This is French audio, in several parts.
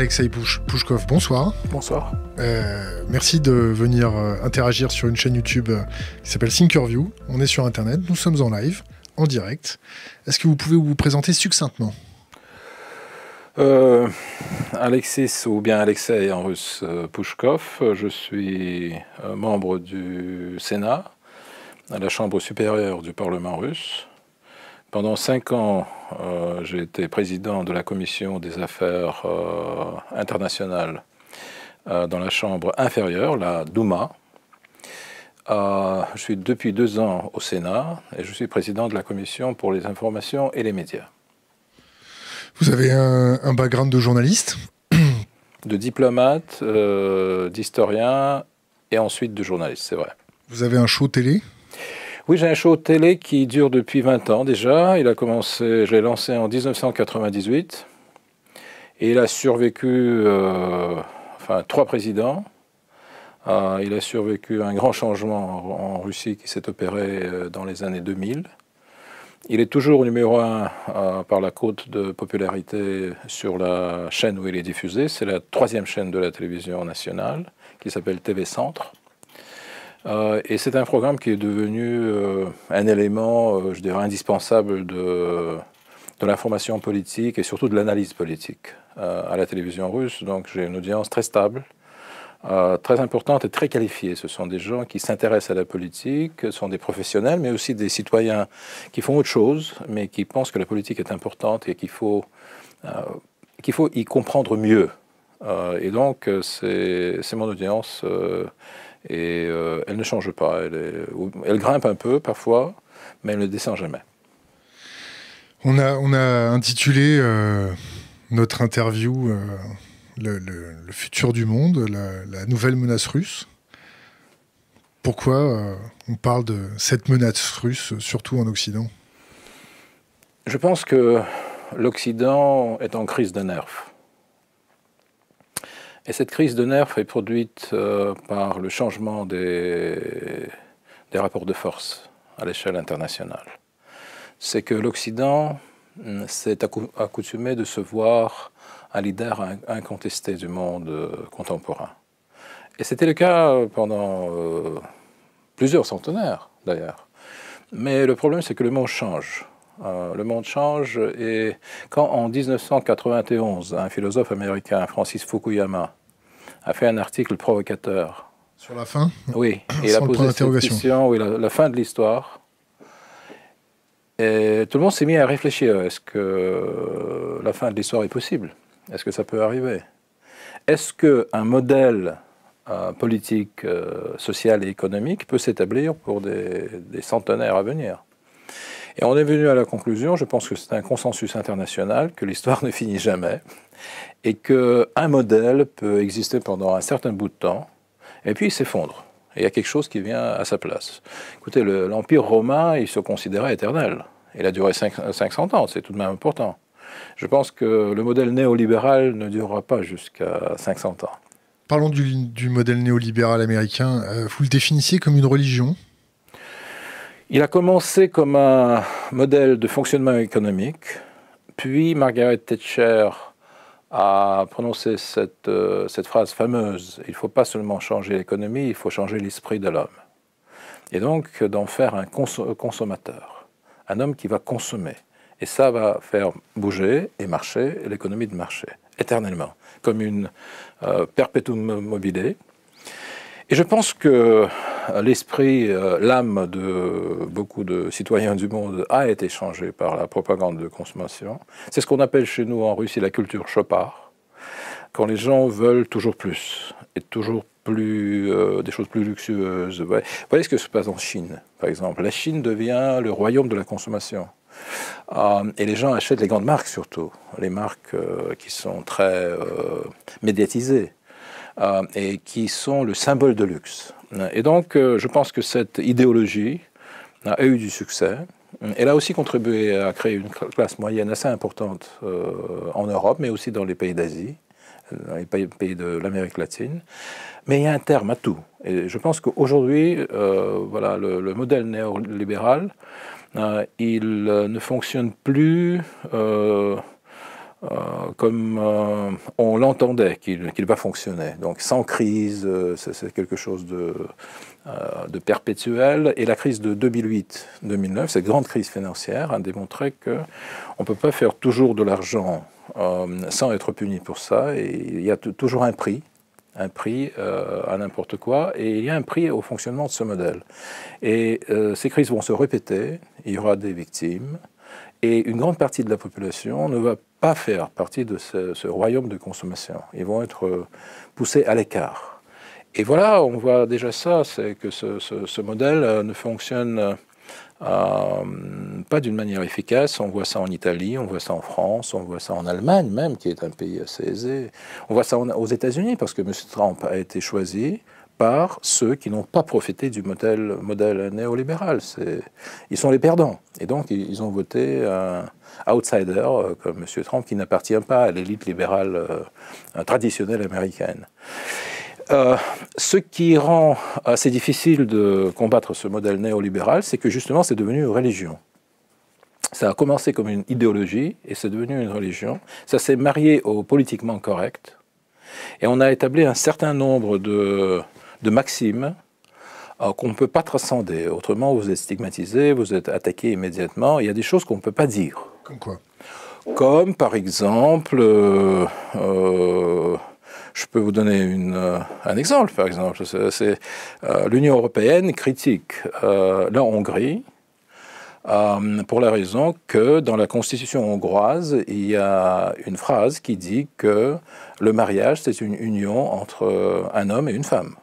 Alexei Pouchkov, bonsoir. Bonsoir. Euh, merci de venir euh, interagir sur une chaîne YouTube euh, qui s'appelle Thinkerview. On est sur Internet, nous sommes en live, en direct. Est-ce que vous pouvez vous présenter succinctement Alexis ou bien Alexei en russe Pouchkov, je suis membre du Sénat, à la Chambre supérieure du Parlement russe. Pendant cinq ans, euh, j'ai été président de la commission des affaires euh, internationales euh, dans la chambre inférieure, la Douma. je suis depuis deux ans au Sénat et je suis président de la commission pour les informations et les médias. Vous avez un background de journaliste De diplomate, d'historien et ensuite de journaliste, c'est vrai. Vous avez un show télé oui, j'ai un show télé qui dure depuis 20 ans déjà. Il a commencé, je l'ai lancé en 1998. Et il a survécu, euh, enfin, trois présidents. Euh, il a survécu un grand changement en, Russie qui s'est opéré euh, dans les années 2000. Il est toujours numéro un par la côte de popularité sur la chaîne où il est diffusé. C'est la troisième chaîne de la télévision nationale qui s'appelle TV Centre. Euh, et c'est un programme qui est devenu euh, un élément, euh, je dirais, indispensable de, de l'information politique et surtout de l'analyse politique à la télévision russe. Donc j'ai une audience très stable, très importante et très qualifiée. Ce sont des gens qui s'intéressent à la politique, ce sont des professionnels, mais aussi des citoyens qui font autre chose, mais qui pensent que la politique est importante et qu'il faut, qu'il faut y comprendre mieux. et donc c'est mon audience et euh, elle ne change pas. Elle, grimpe un peu parfois, mais elle ne descend jamais. On a, intitulé euh, notre interview euh, le, futur du monde, la, la nouvelle menace russe. Pourquoi on parle de cette menace russe, surtout en Occident Je pense que l'Occident est en crise de nerfs. Et cette crise de nerfs est produite euh, par le changement des, des rapports de force à l'échelle internationale. C'est que l'Occident hum, s'est accoutumé de se voir un leader incontesté du monde euh, contemporain. Et c'était le cas pendant euh, plusieurs centenaires, d'ailleurs. Mais le problème, c'est que le monde change. Euh, le monde change et quand en 1991, un philosophe américain, Francis Fukuyama, a fait un article provocateur. Sur la fin Oui, il a posé question, la, fin de l'histoire. Et tout le monde s'est mis à réfléchir, est-ce que la fin de l'histoire est possible Est-ce que ça peut arriver Est-ce qu'un modèle euh, politique, euh, social et économique peut s'établir pour des centenaires à venir et on est venu à la conclusion, je pense que c'est un consensus international, que l'histoire ne finit jamais et qu'un modèle peut exister pendant un certain bout de temps et puis il s'effondre. Et il y a quelque chose qui vient à sa place. Écoutez, l'Empire romain, il se considérait éternel. Il a duré 500 ans, c'est tout de même important. Je pense que le modèle néolibéral ne durera pas jusqu'à 500 ans. Parlons du, modèle néolibéral américain. Euh, vous le définissiez comme une religion il a commencé comme un modèle de fonctionnement économique, puis Margaret Thatcher a prononcé cette, euh, phrase fameuse, il ne faut pas seulement changer l'économie, il faut changer l'esprit de l'homme. Et donc d'en faire un consommateur, un homme qui va consommer. Et ça va faire bouger et marcher l'économie de marché, éternellement, comme une perpetuum perpétuum mobile, et je pense que euh, l'esprit, euh, l'âme de beaucoup de citoyens du monde a été changé par la propagande de consommation. C'est ce qu'on appelle chez nous en Russie la culture chopard, quand les gens veulent toujours plus et toujours plus euh, des choses plus luxueuses. Vous voyez, ce que se passe en Chine, par exemple. La Chine devient le royaume de la consommation. et les gens achètent les grandes marques surtout, les marques qui sont très médiatisées. Euh, et qui sont le symbole de luxe. Et donc, euh, je pense que cette idéologie euh, a eu du succès. Elle a aussi contribué à créer une classe moyenne assez importante en Europe, mais aussi dans les pays d'Asie, dans les pays de l'Amérique latine. Mais il y a un terme à tout. Et je pense qu'aujourd'hui, voilà, le, le, modèle néolibéral, il ne fonctionne plus euh, comme euh, on l'entendait qu'il va fonctionner. Donc sans crise, euh, c'est quelque chose de, de perpétuel. Et la crise de 2008-2009, cette grande crise financière, a démontré qu'on ne peut pas faire toujours de l'argent sans être puni pour ça. Et il y a toujours un prix, un prix à n'importe quoi, et il y a un prix au fonctionnement de ce modèle. Et ces crises vont se répéter, il y aura des victimes, et une grande partie de la population ne va pas faire partie de ce, royaume de consommation. Ils vont être euh, poussés à l'écart. Et voilà, on voit déjà ça, c'est que ce, modèle euh, ne fonctionne euh, pas d'une manière efficace. On voit ça en Italie, on voit ça en France, on voit ça en Allemagne même, qui est un pays assez aisé. On voit ça aux États-Unis, parce que M. Trump a été choisi par ceux qui n'ont pas profité du modèle, modèle néolibéral. Ils sont les perdants. Et donc, ils ont voté un outsider euh, comme M. Trump qui n'appartient pas à l'élite libérale euh, traditionnelle américaine. Euh, ce qui rend assez difficile de combattre ce modèle néolibéral, c'est que justement c'est devenu une religion. Ça a commencé comme une idéologie et c'est devenu une religion. Ça s'est marié au politiquement correct. Et on a établi un certain nombre de, de maximes euh, qu'on ne peut pas transcender. Autrement, vous êtes stigmatisé, vous êtes attaqué immédiatement. Il y a des choses qu'on ne peut pas dire. Comme quoi Comme, par exemple, euh, euh, je peux vous donner un exemple, par exemple. C'est, L'Union européenne critique la Hongrie pour la raison que dans la constitution hongroise, il y a une phrase qui dit que le mariage, c'est une union entre un homme et une femme.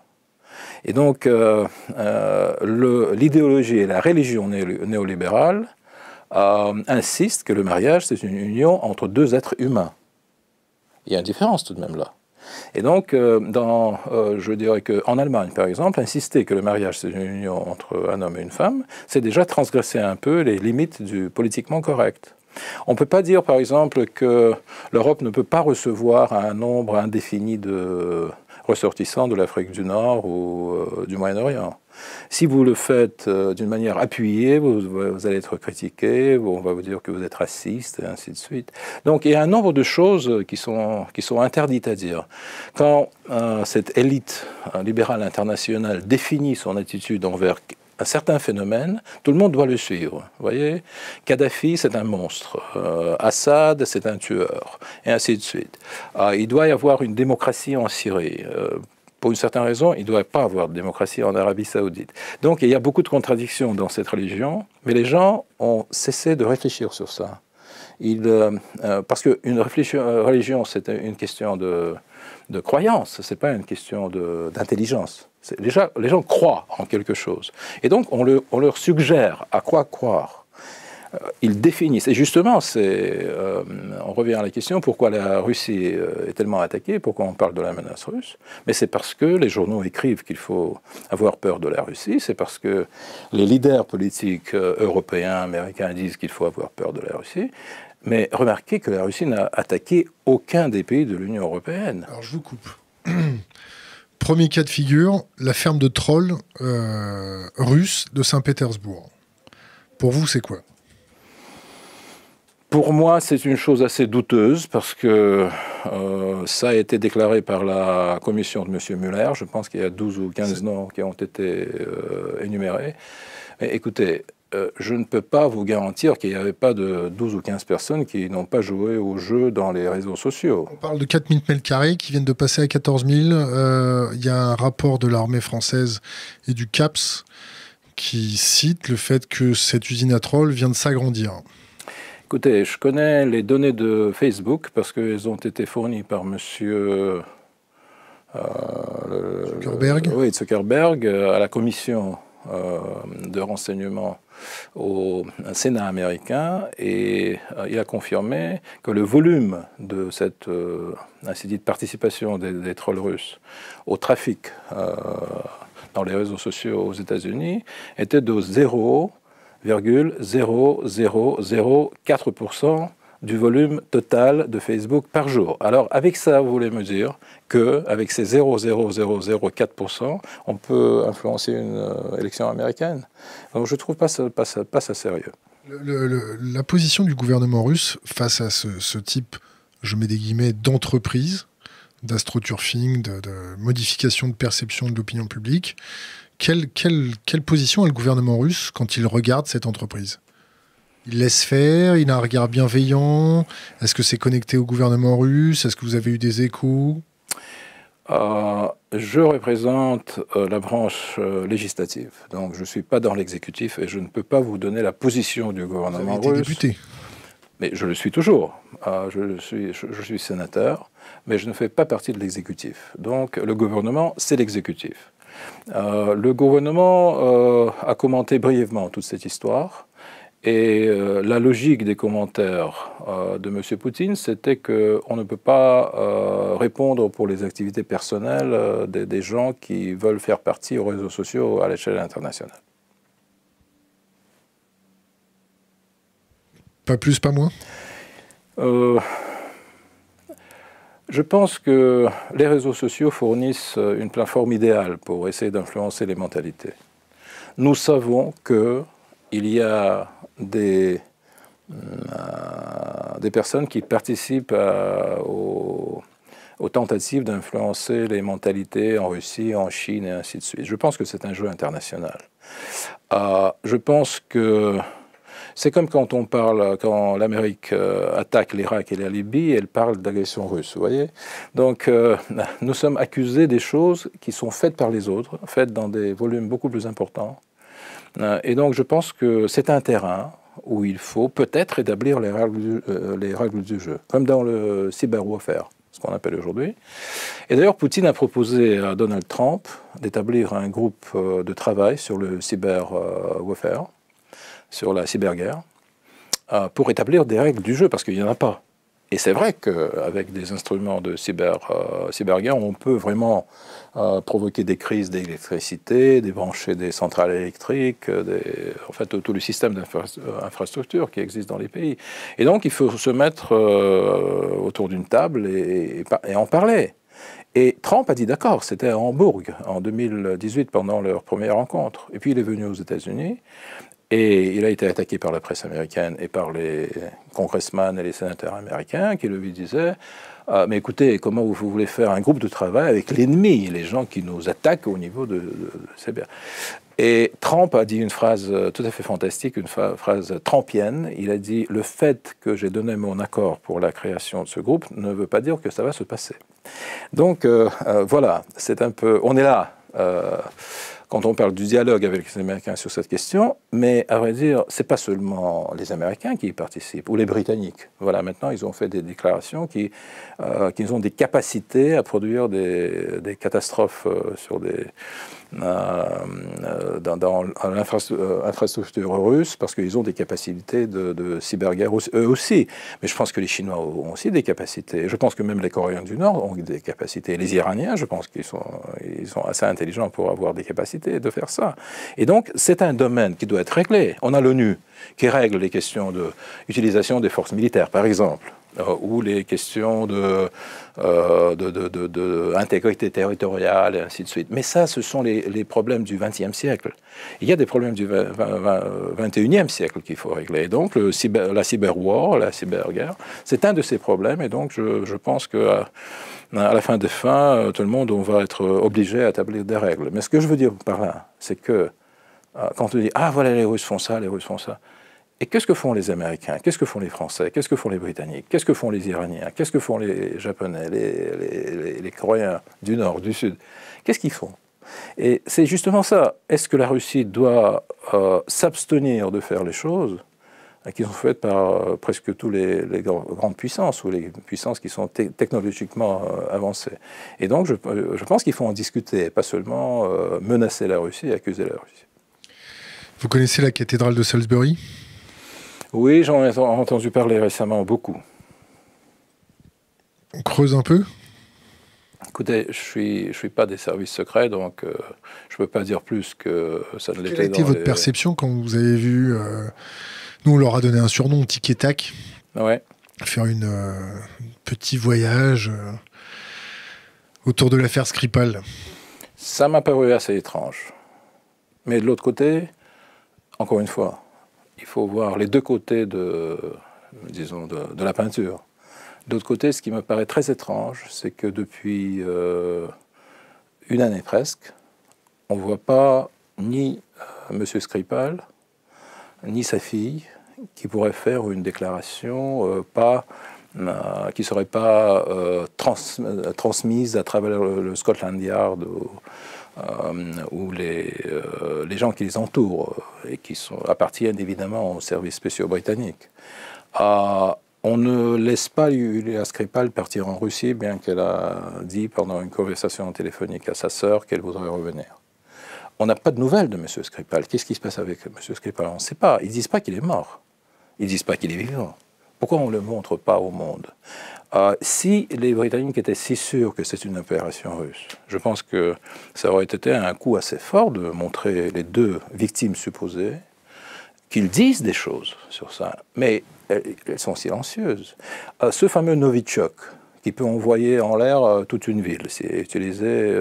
Et donc, euh, euh, l'idéologie et la religion néolibérale euh, insistent que le mariage, c'est une union entre deux êtres humains. Il y a une différence tout de même là. Et donc, dans, je dirais qu'en Allemagne, par exemple, insister que le mariage c'est une union entre un homme et une femme, c'est déjà transgresser un peu les limites du politiquement correct. On ne peut pas dire, par exemple, que l'Europe ne peut pas recevoir un nombre indéfini de, ressortissants de l'Afrique du Nord ou euh, du Moyen-Orient. Si vous le faites euh, d'une manière appuyée, vous, allez être critiqué, on va vous dire que vous êtes raciste, et ainsi de suite. Donc il y a un nombre de choses qui sont, qui sont interdites à dire. Quand euh, cette élite libérale internationale définit son attitude envers un certain phénomène, tout le monde doit le suivre. Vous voyez Kadhafi, c'est un monstre. Euh, Assad, c'est un tueur. Et ainsi de suite. Ah, il doit y avoir une démocratie en Syrie. Euh, pour une certaine raison, il ne doit pas avoir de démocratie en Arabie saoudite. Donc il y a beaucoup de contradictions dans cette religion, mais les gens ont cessé de réfléchir sur ça. Euh, parce qu'une religion, c'est une question de, de croyance, ce n'est pas une question d'intelligence. Déjà, les gens croient en quelque chose. Et donc, on, le, leur suggère à quoi croire. Euh, ils définissent. Et justement, c'est euh, on revient à la question pourquoi la Russie euh, est tellement attaquée, pourquoi on parle de la menace russe. Mais c'est parce que les journaux écrivent qu'il faut avoir peur de la Russie, c'est parce que les leaders politiques européens, américains disent qu'il faut avoir peur de la Russie. Mais remarquez que la Russie n'a attaqué aucun des pays de l'Union européenne. Alors je vous coupe. Premier cas de figure, la ferme de trolls euh, russe de Saint-Pétersbourg. Pour vous, c'est quoi Pour moi, c'est une chose assez douteuse parce que euh, ça a été déclaré par la commission de M. Muller. Je pense qu'il y a 12 ou 15 noms qui ont été euh, énumérés. Mais écoutez, euh, je ne peux pas vous garantir qu'il n'y avait pas de 12 ou 15 personnes qui n'ont pas joué au jeu dans les réseaux sociaux. On parle de 4 000 mètres carrés qui viennent de passer à 14 000. Euh, il y a un rapport de l'armée française et du CAPS qui cite le fait que cette usine à trolls vient de s'agrandir. Écoutez, je connais les données de Facebook parce qu'elles ont été fournies par monsieur. Euh, Zuckerberg. Zuckerberg à la commission de renseignement au Sénat américain et euh, il a confirmé que le volume de cette euh, ainsi participation des, trolls russes au trafic euh, dans les réseaux sociaux aux États-Unis était de 0,0004% du volume total de Facebook par jour. Alors avec ça, vous voulez me dire que avec ces 0,0004%, on peut influencer une euh, élection américaine Je je trouve pas ça, pas ça, sérieux. la position du gouvernement russe face à ce, type, je mets des guillemets, d'entreprise, d'astroturfing, de, de modification de perception de l'opinion publique, quelle, quelle, position a le gouvernement russe quand il regarde cette entreprise il laisse faire, il a un regard bienveillant Est-ce que c'est connecté au gouvernement russe Est-ce que vous avez eu des échos euh, je représente euh, la branche euh, législative, donc je ne suis pas dans l'exécutif et je ne peux pas vous donner la position du gouvernement vous avez Député. Mais je le suis toujours. Je je, suis, sénateur, mais je ne fais pas partie de l'exécutif. Donc le gouvernement, c'est l'exécutif. le gouvernement a commenté brièvement toute cette histoire. Et euh, la logique des commentaires euh, de M. Poutine, c'était qu'on ne peut pas euh, répondre pour les activités personnelles des, gens qui veulent faire partie aux réseaux sociaux à l'échelle internationale. Pas plus, pas moins Je pense que les réseaux sociaux fournissent une plateforme idéale pour essayer d'influencer les mentalités. Nous savons que il y a des, euh, personnes qui participent euh, aux, tentatives d'influencer les mentalités en Russie, en Chine et ainsi de suite. Je pense que c'est un jeu international. Euh, je pense que c'est comme quand on parle, quand l'Amérique attaque l'Irak et la Libye, elle parle d'agression russe, vous voyez Donc, nous sommes accusés des choses qui sont faites par les autres, faites dans des volumes beaucoup plus importants, euh, et donc je pense que c'est un terrain où il faut peut-être établir les règles, du, euh, les règles du jeu, comme dans le cyber cyberwarfare ce qu'on appelle aujourd'hui. Et d'ailleurs, Poutine a proposé à Donald Trump d'établir un groupe euh, de travail sur le cyber cyberwarfare, sur la cyberguerre, pour établir des règles du jeu, parce qu'il n'y en a pas. Et c'est vrai qu'avec des instruments de cyber, euh, cyberguerre, on peut vraiment euh, provoquer des crises d'électricité, débrancher des centrales électriques, euh, en fait tout le système d'infrastructure qui existe dans les pays. Et donc il faut se mettre autour d'une table et en parler. Et Trump a dit d'accord, c'était à Hambourg en 2018 pendant leur première rencontre. Et puis il est venu aux États-Unis et il a été attaqué par la presse américaine et par les congressmen et les sénateurs américains qui lui disaient ah, Mais écoutez, comment vous, voulez faire un groupe de travail avec l'ennemi, les gens qui nous attaquent au niveau de, de, bien. » Et Trump a dit une phrase tout à fait fantastique, une phrase trumpienne. Il a dit Le fait que j'ai donné mon accord pour la création de ce groupe ne veut pas dire que ça va se passer. Donc euh, euh, voilà, c'est un peu. On est là. Euh, quand on parle du dialogue avec les Américains sur cette question, mais à vrai dire, ce n'est pas seulement les Américains qui y participent, ou les Britanniques. Voilà, maintenant, ils ont fait des déclarations qui, euh, qu'ils ont des capacités à produire des, catastrophes euh, sur des euh, dans, dans l'infrastructure euh, russe parce qu'ils ont des capacités de, de cyberguerre eux aussi. Mais je pense que les Chinois ont aussi des capacités. Je pense que même les Coréens du Nord ont des capacités. Les Iraniens, je pense qu'ils sont, ils sont assez intelligents pour avoir des capacités de faire ça. Et donc, c'est un domaine qui doit être réglé. On a l'ONU qui règle les questions d'utilisation des forces militaires, par exemple. Euh, ou les questions de, euh, d'intégrité territoriale et ainsi de suite. Mais ça, ce sont les, les problèmes du XXe siècle. Il y a des problèmes du XXIe siècle qu'il faut régler. Et donc, le cyber, la cyberwar, la cyberguerre, c'est un de ces problèmes. Et donc, je, je pense que euh, à, la fin des fins, tout le monde, on va être obligé à établir des règles. Mais ce que je veux dire par là, c'est que quand on dit Ah, voilà, les Russes font ça, les Russes font ça. Et qu'est-ce que font les Américains Qu'est-ce que font les Français Qu'est-ce que font les Britanniques Qu'est-ce que font les Iraniens Qu'est-ce que font les Japonais, les, Coréens du Nord, du Sud Qu'est-ce qu'ils font Et c'est justement ça. Est-ce que la Russie doit euh, s'abstenir de faire les choses euh, qui sont faites par euh, presque toutes les, grandes puissances ou les puissances qui sont technologiquement avancées. Et donc, je, pense qu'il faut en discuter, pas seulement menacer la Russie et accuser la Russie. Vous connaissez la cathédrale de Salisbury oui, j'en ai entendu parler récemment beaucoup. On creuse un peu Écoutez, je ne suis, je suis pas des services secrets, donc euh, je ne peux pas dire plus que ça ne l'était. Quelle était votre perception quand vous avez vu euh, Nous, on leur a donné un surnom, ticketac. Ouais. Faire un euh, petit voyage autour de l'affaire Skripal. Ça m'a paru assez étrange. Mais de l'autre côté, encore une fois, il faut voir les deux côtés de, disons, de, la peinture. D'autre côté, ce qui me paraît très étrange, c'est que depuis euh, une année presque, on ne voit pas ni euh, M. Skripal, ni sa fille, qui pourrait faire une déclaration euh, pas, qui ne serait pas transmise à travers le, Scotland Yard. Euh, ou les, euh, les, gens qui les entourent et qui sont, appartiennent évidemment aux services spéciaux britanniques. Euh, on ne laisse pas Yulia Skripal partir en Russie, bien qu'elle a dit pendant une conversation téléphonique à sa sœur qu'elle voudrait revenir. On n'a pas de nouvelles de M. Skripal. Qu'est-ce qui se passe avec M. Skripal On ne sait pas. Ils ne disent pas qu'il est mort. Ils ne disent pas qu'il est vivant. Pourquoi on ne le montre pas au monde euh, si les Britanniques étaient si sûrs que c'est une opération russe, je pense que ça aurait été un coup assez fort de montrer les deux victimes supposées qu'ils disent des choses sur ça, mais elles, sont silencieuses. Euh, ce fameux Novichok, qui peut envoyer en l'air euh, toute une ville, c'est utilisé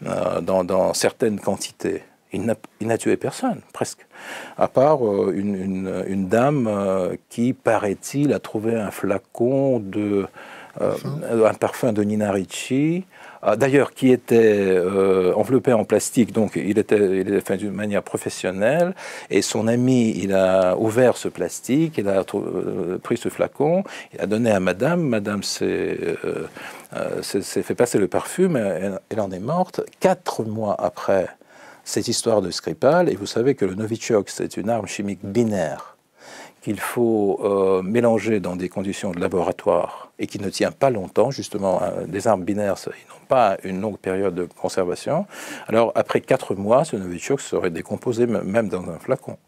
dans certaines quantités il n'a tué personne, presque. À part euh, une, dame euh, qui, paraît-il, a trouvé un flacon de. Euh, un parfum de Nina Ricci, ah, d'ailleurs qui était enveloppé en plastique, donc il était, fait d'une manière professionnelle, et son ami, il a ouvert ce plastique, il a pris ce flacon, il a donné à madame, madame s'est fait passer le parfum, elle, elle en est morte, quatre mois après cette histoire de Skripal. Et vous savez que le Novichok, c'est une arme chimique binaire qu'il faut euh, mélanger dans des conditions de laboratoire et qui ne tient pas longtemps, justement, euh, des armes binaires, elles ils n'ont pas une longue période de conservation. Alors, après quatre mois, ce Novichok serait décomposé même dans un flacon.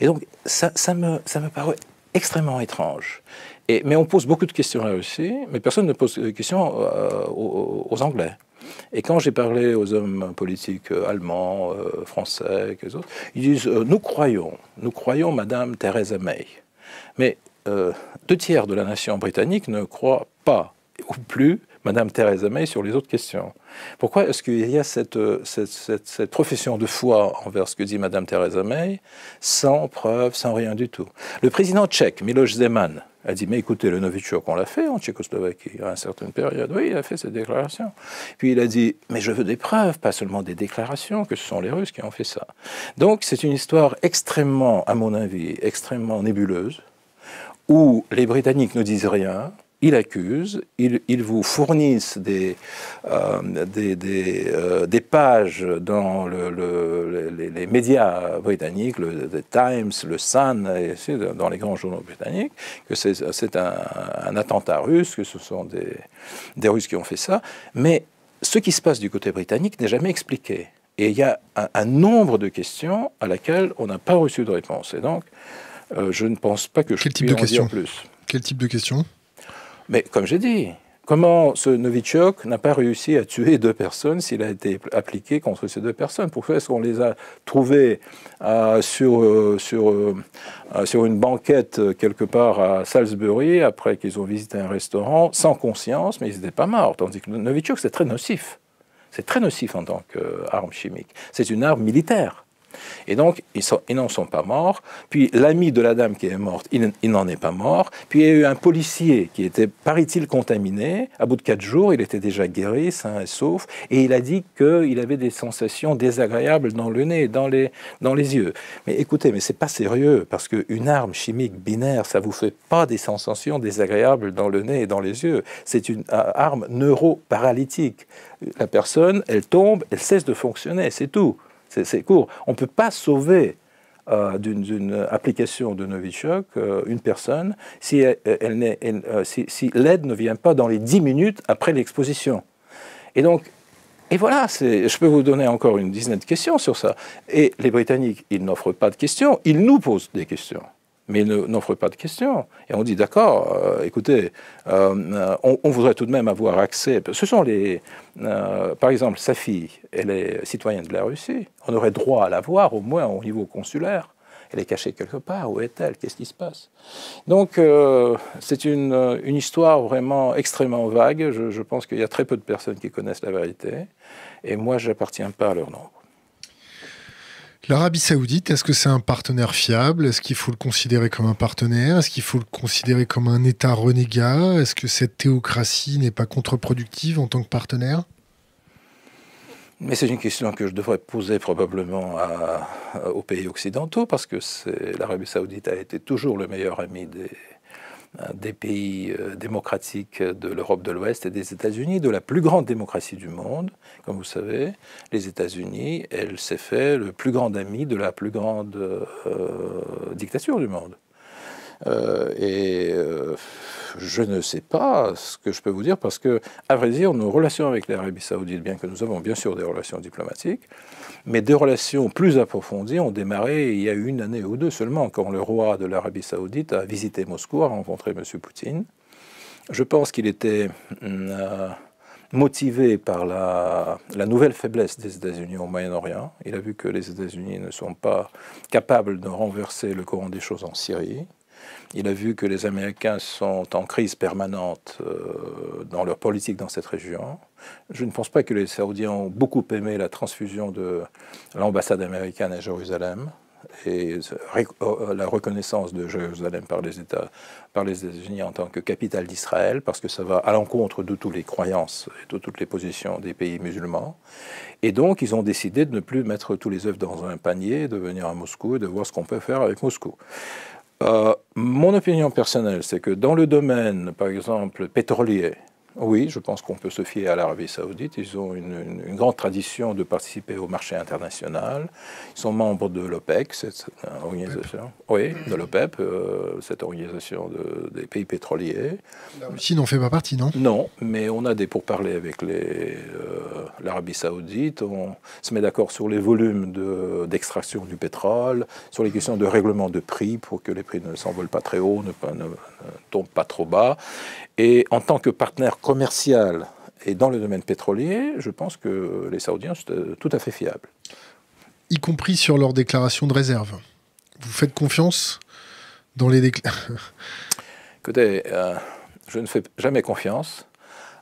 Et donc, ça, ça me, ça me paraît extrêmement étrange. mais on pose beaucoup de questions à la Russie, mais personne ne pose des euh, questions aux Anglais. Et quand j'ai parlé aux hommes politiques euh, allemands, euh, français, autres, ils disent euh, Nous croyons, nous croyons Madame Theresa May. Mais deux tiers de la nation britannique ne croient pas ou plus Madame Theresa May sur les autres questions. Pourquoi est-ce qu'il y a euh, cette, profession de foi envers ce que dit Madame Theresa May, sans preuve, sans rien du tout Le président tchèque, Miloš Zeman, a dit, mais écoutez, le Novichok, on l'a fait en Tchécoslovaquie à une certaine période. Oui, il a fait cette déclaration. Puis il a dit, mais je veux des preuves, pas seulement des déclarations, que ce sont les Russes qui ont fait ça. Donc c'est une histoire extrêmement, à mon avis, extrêmement nébuleuse, où les Britanniques ne disent rien, il accuse, il, vous fournissent des, euh, euh, des, pages dans le, les, médias britanniques, le Times, le Sun, et dans les grands journaux britanniques, que c'est un, attentat russe, que ce sont des, des Russes qui ont fait ça. Mais ce qui se passe du côté britannique n'est jamais expliqué. Et il y a un, nombre de questions à laquelle on n'a pas reçu de réponse. Et donc, euh, je ne pense pas que je Quel puisse de en dire plus. Quel type de questions mais comme j'ai dit, comment ce Novichok n'a pas réussi à tuer deux personnes s'il a été appliqué contre ces deux personnes Pourquoi est-ce qu'on les a trouvés euh, sur, euh, sur, euh, sur une banquette quelque part à Salisbury après qu'ils ont visité un restaurant sans conscience, mais ils n'étaient pas morts Tandis que Novichok, c'est très nocif. C'est très nocif en tant qu'arme chimique. C'est une arme militaire. Et donc, ils, n'en sont pas morts. Puis l'ami de la dame qui est morte, il, n'en est pas mort. Puis il y a eu un policier qui était, paraît-il, contaminé. À bout de quatre jours, il était déjà guéri, sain et sauf. Et il a dit qu'il avait des sensations désagréables dans le nez, et dans les yeux. Mais écoutez, mais c'est pas sérieux, parce qu'une arme chimique binaire, ça vous fait pas des sensations désagréables dans le nez et dans les yeux. C'est une euh, arme neuroparalytique. La personne, elle tombe, elle cesse de fonctionner, c'est tout. C'est court. On ne peut pas sauver euh, d'une application de Novichok euh, une personne euh, si l'aide ne vient pas dans les 10 minutes après l'exposition. Et donc, et voilà, je peux vous donner encore une dizaine de questions sur ça. Et les Britanniques, ils n'offrent pas de questions, ils nous posent des questions mais n'offre pas de questions. Et on dit, d'accord, euh, écoutez, euh, euh, on, voudrait tout de même avoir accès. Ce sont les. par exemple, sa fille, elle est citoyenne de la Russie. On aurait droit à la voir, au moins au niveau consulaire. Elle est cachée quelque part. Où est-elle Qu'est-ce qui se passe Donc, c'est une, une, histoire vraiment extrêmement vague. Je, je pense qu'il y a très peu de personnes qui connaissent la vérité. Et moi, je n'appartiens pas à leur nombre. L'Arabie Saoudite, est-ce que c'est un partenaire fiable Est-ce qu'il faut le considérer comme un partenaire Est-ce qu'il faut le considérer comme un État renégat Est-ce que cette théocratie n'est pas contre-productive en tant que partenaire mais c'est une question que je devrais poser probablement euh, aux pays occidentaux, parce que l'Arabie saoudite a été toujours le meilleur ami des, des pays euh, démocratiques de l'Europe de l'Ouest et des États-Unis, de la plus grande démocratie du monde. Comme vous savez, les États-Unis, elle s'est fait le plus grand ami de la plus grande euh, dictature du monde. Euh, et je ne sais pas ce que je peux vous dire parce que, à vrai dire, nos relations avec l'Arabie Saoudite, bien que nous avons bien sûr des relations diplomatiques, mais des relations plus approfondies ont démarré il y a une année ou deux seulement, quand le roi de l'Arabie saoudite a visité Moscou, a rencontré M. Poutine. Je pense qu'il était hum, euh, motivé par la, nouvelle faiblesse des États-Unis au Moyen-Orient. Il a vu que les États-Unis ne sont pas capables de renverser le courant des choses en Syrie. Il a vu que les Américains sont en crise permanente euh, dans leur politique dans cette région. Je ne pense pas que les Saoudiens ont beaucoup aimé la transfusion de l'ambassade américaine à Jérusalem et euh, la reconnaissance de Jérusalem par les États, par les États-Unis en tant que capitale d'Israël, parce que ça va à l'encontre de toutes les croyances et de toutes les positions des pays musulmans. Et donc, ils ont décidé de ne plus mettre tous les œufs dans un panier, de venir à Moscou et de voir ce qu'on peut faire avec Moscou. Euh, mon opinion personnelle, c'est que dans le domaine, par exemple, pétrolier, oui, je pense qu'on peut se fier à l'Arabie saoudite. Ils ont une, grande tradition de participer au marché international. Ils sont membres de l'OPEC, cette organisation. Oui, de l'OPEP, euh, cette organisation des pays pétroliers. La Russie n'en fait pas partie, non Non, mais on a des pourparlers avec euh, l'Arabie saoudite. On se met d'accord sur les volumes d'extraction du pétrole, sur les questions de règlement de prix pour que les prix ne s'envolent pas très haut, ne, ne tombent pas trop bas. Et en tant que partenaire commercial et dans le domaine pétrolier, je pense que les Saoudiens sont euh, tout à fait fiables. Y compris sur leur déclaration de réserve. Vous faites confiance dans les déclarations Écoutez, euh, je ne fais jamais confiance,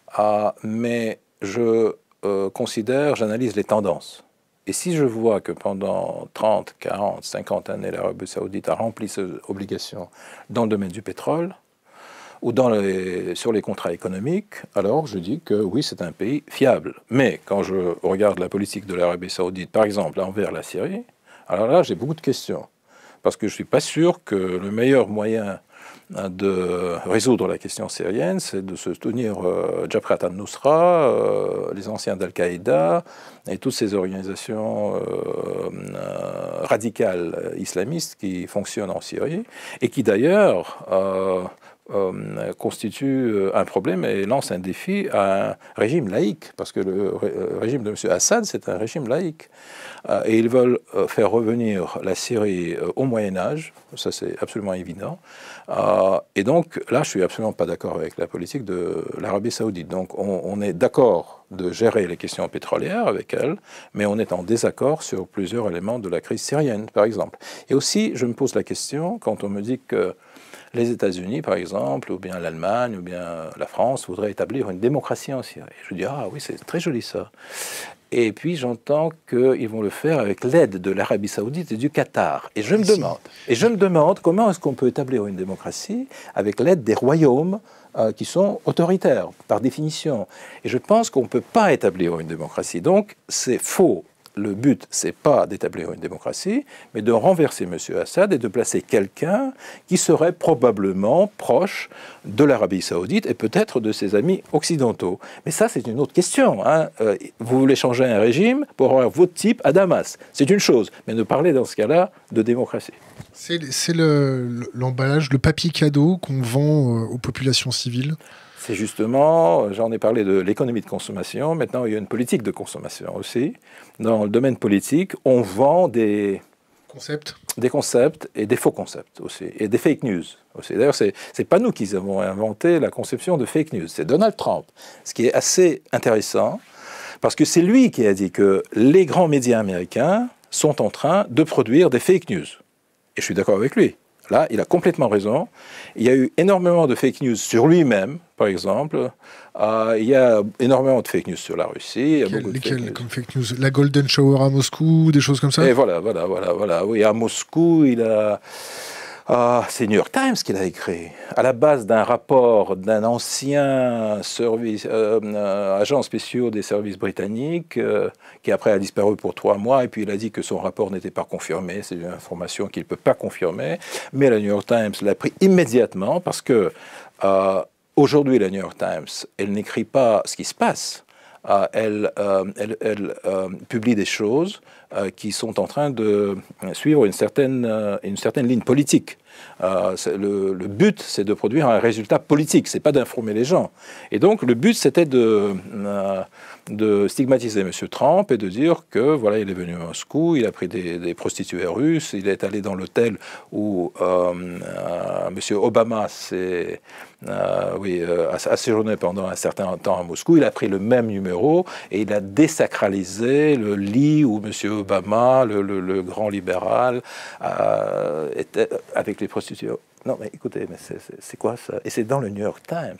ah, mais je euh, considère, j'analyse les tendances. Et si je vois que pendant 30, 40, 50 années, l'Arabie saoudite a rempli ses obligations dans le domaine du pétrole, ou dans sur les contrats économiques, alors je dis que oui, c'est un pays fiable. Mais quand je regarde la politique de l'Arabie saoudite, par exemple, envers la Syrie, alors là, j'ai beaucoup de questions. Parce que je ne suis pas sûr que le meilleur moyen de résoudre la question syrienne, c'est de se tenir euh, Jabhat al-Nusra, euh, les anciens d'Al-Qaïda et toutes ces organisations euh, euh, radicales islamistes qui fonctionnent en Syrie et qui d'ailleurs euh, constitue euh, un problème et lance un défi à un régime laïque, parce que le euh, régime de M. Assad, c'est un régime laïque. et ils veulent faire revenir la Syrie au Moyen Âge, ça c'est absolument évident. et donc là, je suis absolument pas d'accord avec la politique de l'Arabie saoudite. Donc on est d'accord de gérer les questions pétrolières avec elle, mais on est en désaccord sur plusieurs éléments de la crise syrienne, par exemple. Et aussi, je me pose la question, quand on me dit que les États-Unis, par exemple, ou bien l'Allemagne, ou bien la France voudraient établir une démocratie en Syrie. Je dis, ah oui, c'est très joli ça. Et puis j'entends qu'ils vont le faire avec l'aide de l'Arabie saoudite et du Qatar. Et je me demande, et je me demande comment est-ce qu'on peut établir une démocratie avec l'aide des royaumes euh, qui sont autoritaires, par définition. Et je pense qu'on ne peut pas établir une démocratie. Donc c'est faux le but, c'est pas d'établir une démocratie, mais de renverser M. Assad et de placer quelqu'un qui serait probablement proche de l'Arabie saoudite et peut-être de ses amis occidentaux. Mais ça, c'est une autre question. Hein. Euh, vous voulez changer un régime pour avoir votre type à Damas. C'est une chose, mais ne parlez dans ce cas-là de démocratie. C'est l'emballage, le, papier cadeau qu'on vend euh, aux populations civiles c'est justement, euh, j'en ai parlé de l'économie de consommation, maintenant il y a une politique de consommation aussi. Dans le domaine politique, on vend des, concepts, Des concepts et des faux concepts aussi, et des fake news aussi. D'ailleurs, ce n'est pas nous qui avons inventé la conception de fake news, c'est Donald Trump, ce qui est assez intéressant, parce que c'est lui qui a dit que les grands médias américains sont en train de produire des fake news. Et je suis d'accord avec lui. Là, il a complètement raison. Il y a eu énormément de fake news sur lui-même, par exemple. Euh, il y a énormément de fake news sur la Russie. Il La Golden Shower à Moscou, des choses comme ça Et voilà, voilà, voilà. voilà. Oui, à Moscou, il a. Ah, c'est New York Times qu'il a écrit, à la base d'un rapport d'un ancien euh, euh, agent spécial des services britanniques, euh, qui après a disparu pour trois mois, et puis il a dit que son rapport n'était pas confirmé, c'est une information qu'il ne peut pas confirmer, mais la New York Times l'a pris immédiatement parce que aujourd'hui la New York Times, elle n'écrit pas ce qui se passe, euh, euh, elle, elle, euh, publie des choses qui sont en train de suivre une certaine, une certaine ligne politique. Le, le, but, c'est de produire un résultat politique, c'est pas d'informer les gens. Et donc, le but, c'était de, de stigmatiser M. Trump et de dire que, voilà, il est venu à Moscou, il a pris des, des prostituées russes, il est allé dans l'hôtel où M. Obama s'est euh, oui, euh, a séjourné pendant un certain temps à Moscou. Il a pris le même numéro et il a désacralisé le lit où M. Obama, le, grand libéral, euh, était avec les prostituées. Non, mais écoutez, mais c'est quoi ça Et c'est dans le New York Times.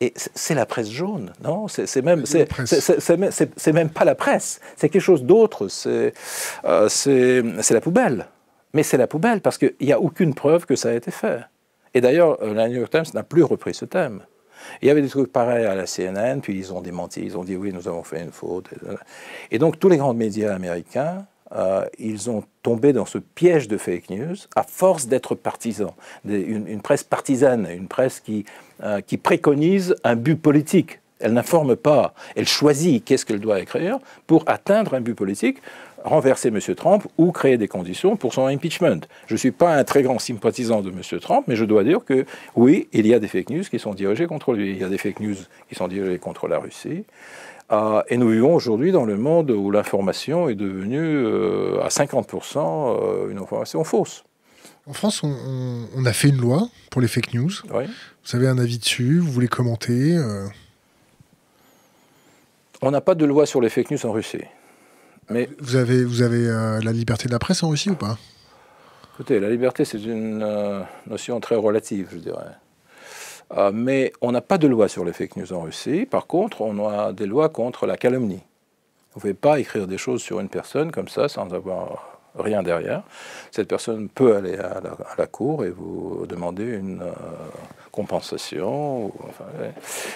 Et c'est la presse jaune, non C'est même, c'est même pas la presse. C'est quelque chose d'autre. C'est la poubelle. Mais c'est la poubelle parce qu'il n'y a aucune preuve que ça a été fait. Et d'ailleurs, euh, la New York Times n'a plus repris ce thème. Il y avait des trucs pareils à la CNN, puis ils ont démenti, ils ont dit oui, nous avons fait une faute. Et donc tous les grands médias américains, euh, ils ont tombé dans ce piège de fake news à force d'être partisans, une, presse partisane, une presse qui, euh, qui préconise un but politique. Elle n'informe pas, elle choisit qu'est-ce qu'elle doit écrire pour atteindre un but politique renverser M. Trump ou créer des conditions pour son impeachment. Je ne suis pas un très grand sympathisant de M. Trump, mais je dois dire que oui, il y a des fake news qui sont dirigées contre lui. Il y a des fake news qui sont dirigées contre la Russie. Ah, et nous vivons aujourd'hui dans le monde où l'information est devenue euh, à 50% euh, une information fausse. En France, on, a fait une loi pour les fake news. Vous avez un avis dessus, vous voulez commenter euh On n'a pas de loi sur les fake news en Russie. Mais vous avez, vous avez euh, la liberté de la presse en hein, Russie ou pas Écoutez, la liberté, c'est une euh, notion très relative, je dirais. Euh, mais on n'a pas de loi sur les fake news en Russie. Par contre, on a des lois contre la calomnie. Vous ne pouvez pas écrire des choses sur une personne comme ça sans avoir rien derrière, cette personne peut aller à la, cour et vous demander une euh, compensation.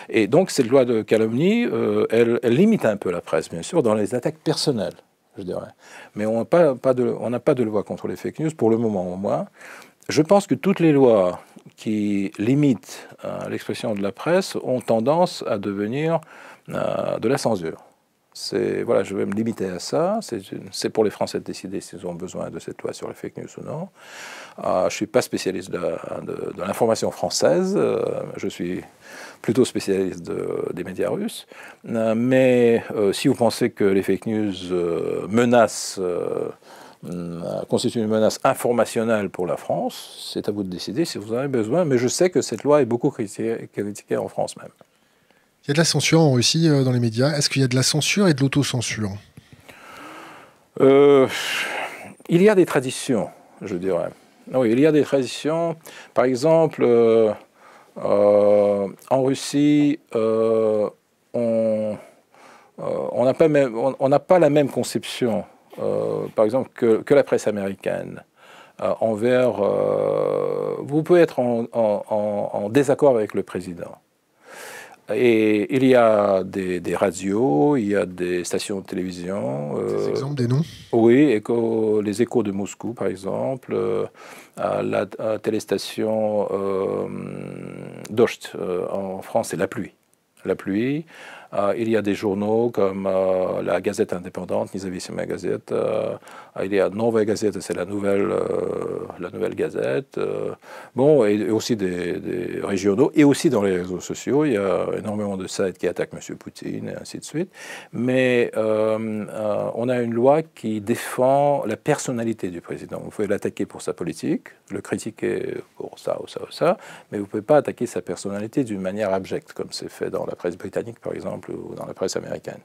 et donc cette loi de calomnie, euh, elle, limite un peu la presse, bien sûr, dans les attaques personnelles, je dirais. Mais on n'a pas, de, loi contre les fake news, pour le moment au moins. Je pense que toutes les lois qui limitent euh, l'expression de la presse ont tendance à devenir de la censure voilà, je vais me limiter à ça. C'est pour les Français de décider s'ils ont besoin de cette loi sur les fake news ou non. Euh, je ne suis pas spécialiste de, l'information française. Euh, je suis plutôt spécialiste des médias russes. Euh, mais si vous pensez que les fake news menacent constitue une menace informationnelle pour la France. C'est à vous de décider si vous en avez besoin, mais je sais que cette loi est beaucoup critiquée en France même. Il y a de la censure en Russie euh, dans les médias. Est-ce qu'il y a de la censure et de l'autocensure euh, Il y a des traditions, je dirais. Oui, il y a des traditions. Par exemple, euh, en Russie, on n'a pas, la même conception, par exemple, que, la presse américaine envers... vous pouvez être en désaccord avec le président. Et il y a des, radios, il y a des stations de télévision. Des euh, exemples, des noms Oui, les échos de Moscou, par exemple, euh, la téléstation euh, Docht, en France, c'est la pluie. La pluie. il y a des journaux comme la Gazette indépendante, Nizavisima Gazette, ah, il y a Nouvelle Gazette, c'est la nouvelle, euh, la nouvelle Gazette. Euh. bon, et, aussi des, des, régionaux, et aussi dans les réseaux sociaux, il y a énormément de sites qui attaquent M. Poutine, et ainsi de suite. Mais euh, on a une loi qui défend la personnalité du président. Vous pouvez l'attaquer pour sa politique, le critiquer pour ça ou ça ou ça, mais vous ne pouvez pas attaquer sa personnalité d'une manière abjecte, comme c'est fait dans la presse britannique, par exemple, ou dans la presse américaine.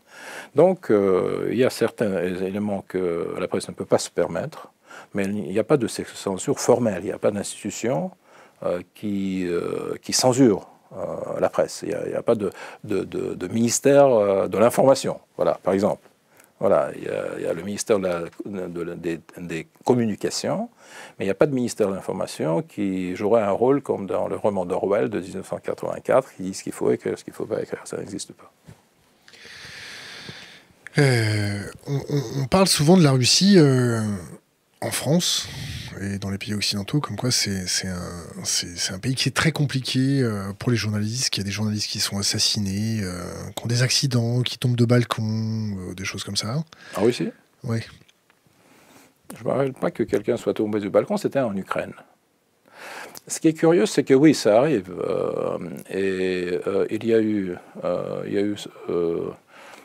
Donc, il y a certains éléments que la presse peut pas se permettre. Mais il n'y a pas de censure formelle, il n'y a pas d'institution euh, qui, euh, qui, censure euh, la presse. Il n'y a, pas de, ministère de l'information, voilà, par exemple. Voilà, il y, a, le ministère des, des, communications, mais il n'y a pas de ministère de l'information qui jouerait un rôle comme dans le roman d'Orwell de 1984, qui dit ce qu'il faut écrire, ce qu'il ne faut pas écrire. Ça n'existe pas. Euh, on, parle souvent de la Russie euh, en France et dans les pays occidentaux, comme quoi c'est un, pays qui est très compliqué euh, pour les journalistes, qu'il y a des journalistes qui sont assassinés, qui ont des accidents, qui tombent de balcon, des choses comme ça. En ah Russie Oui. Je ne me rappelle pas que quelqu'un soit tombé du balcon, c'était en Ukraine. Ce qui est curieux, c'est que oui, ça arrive. et il y a eu, il y a eu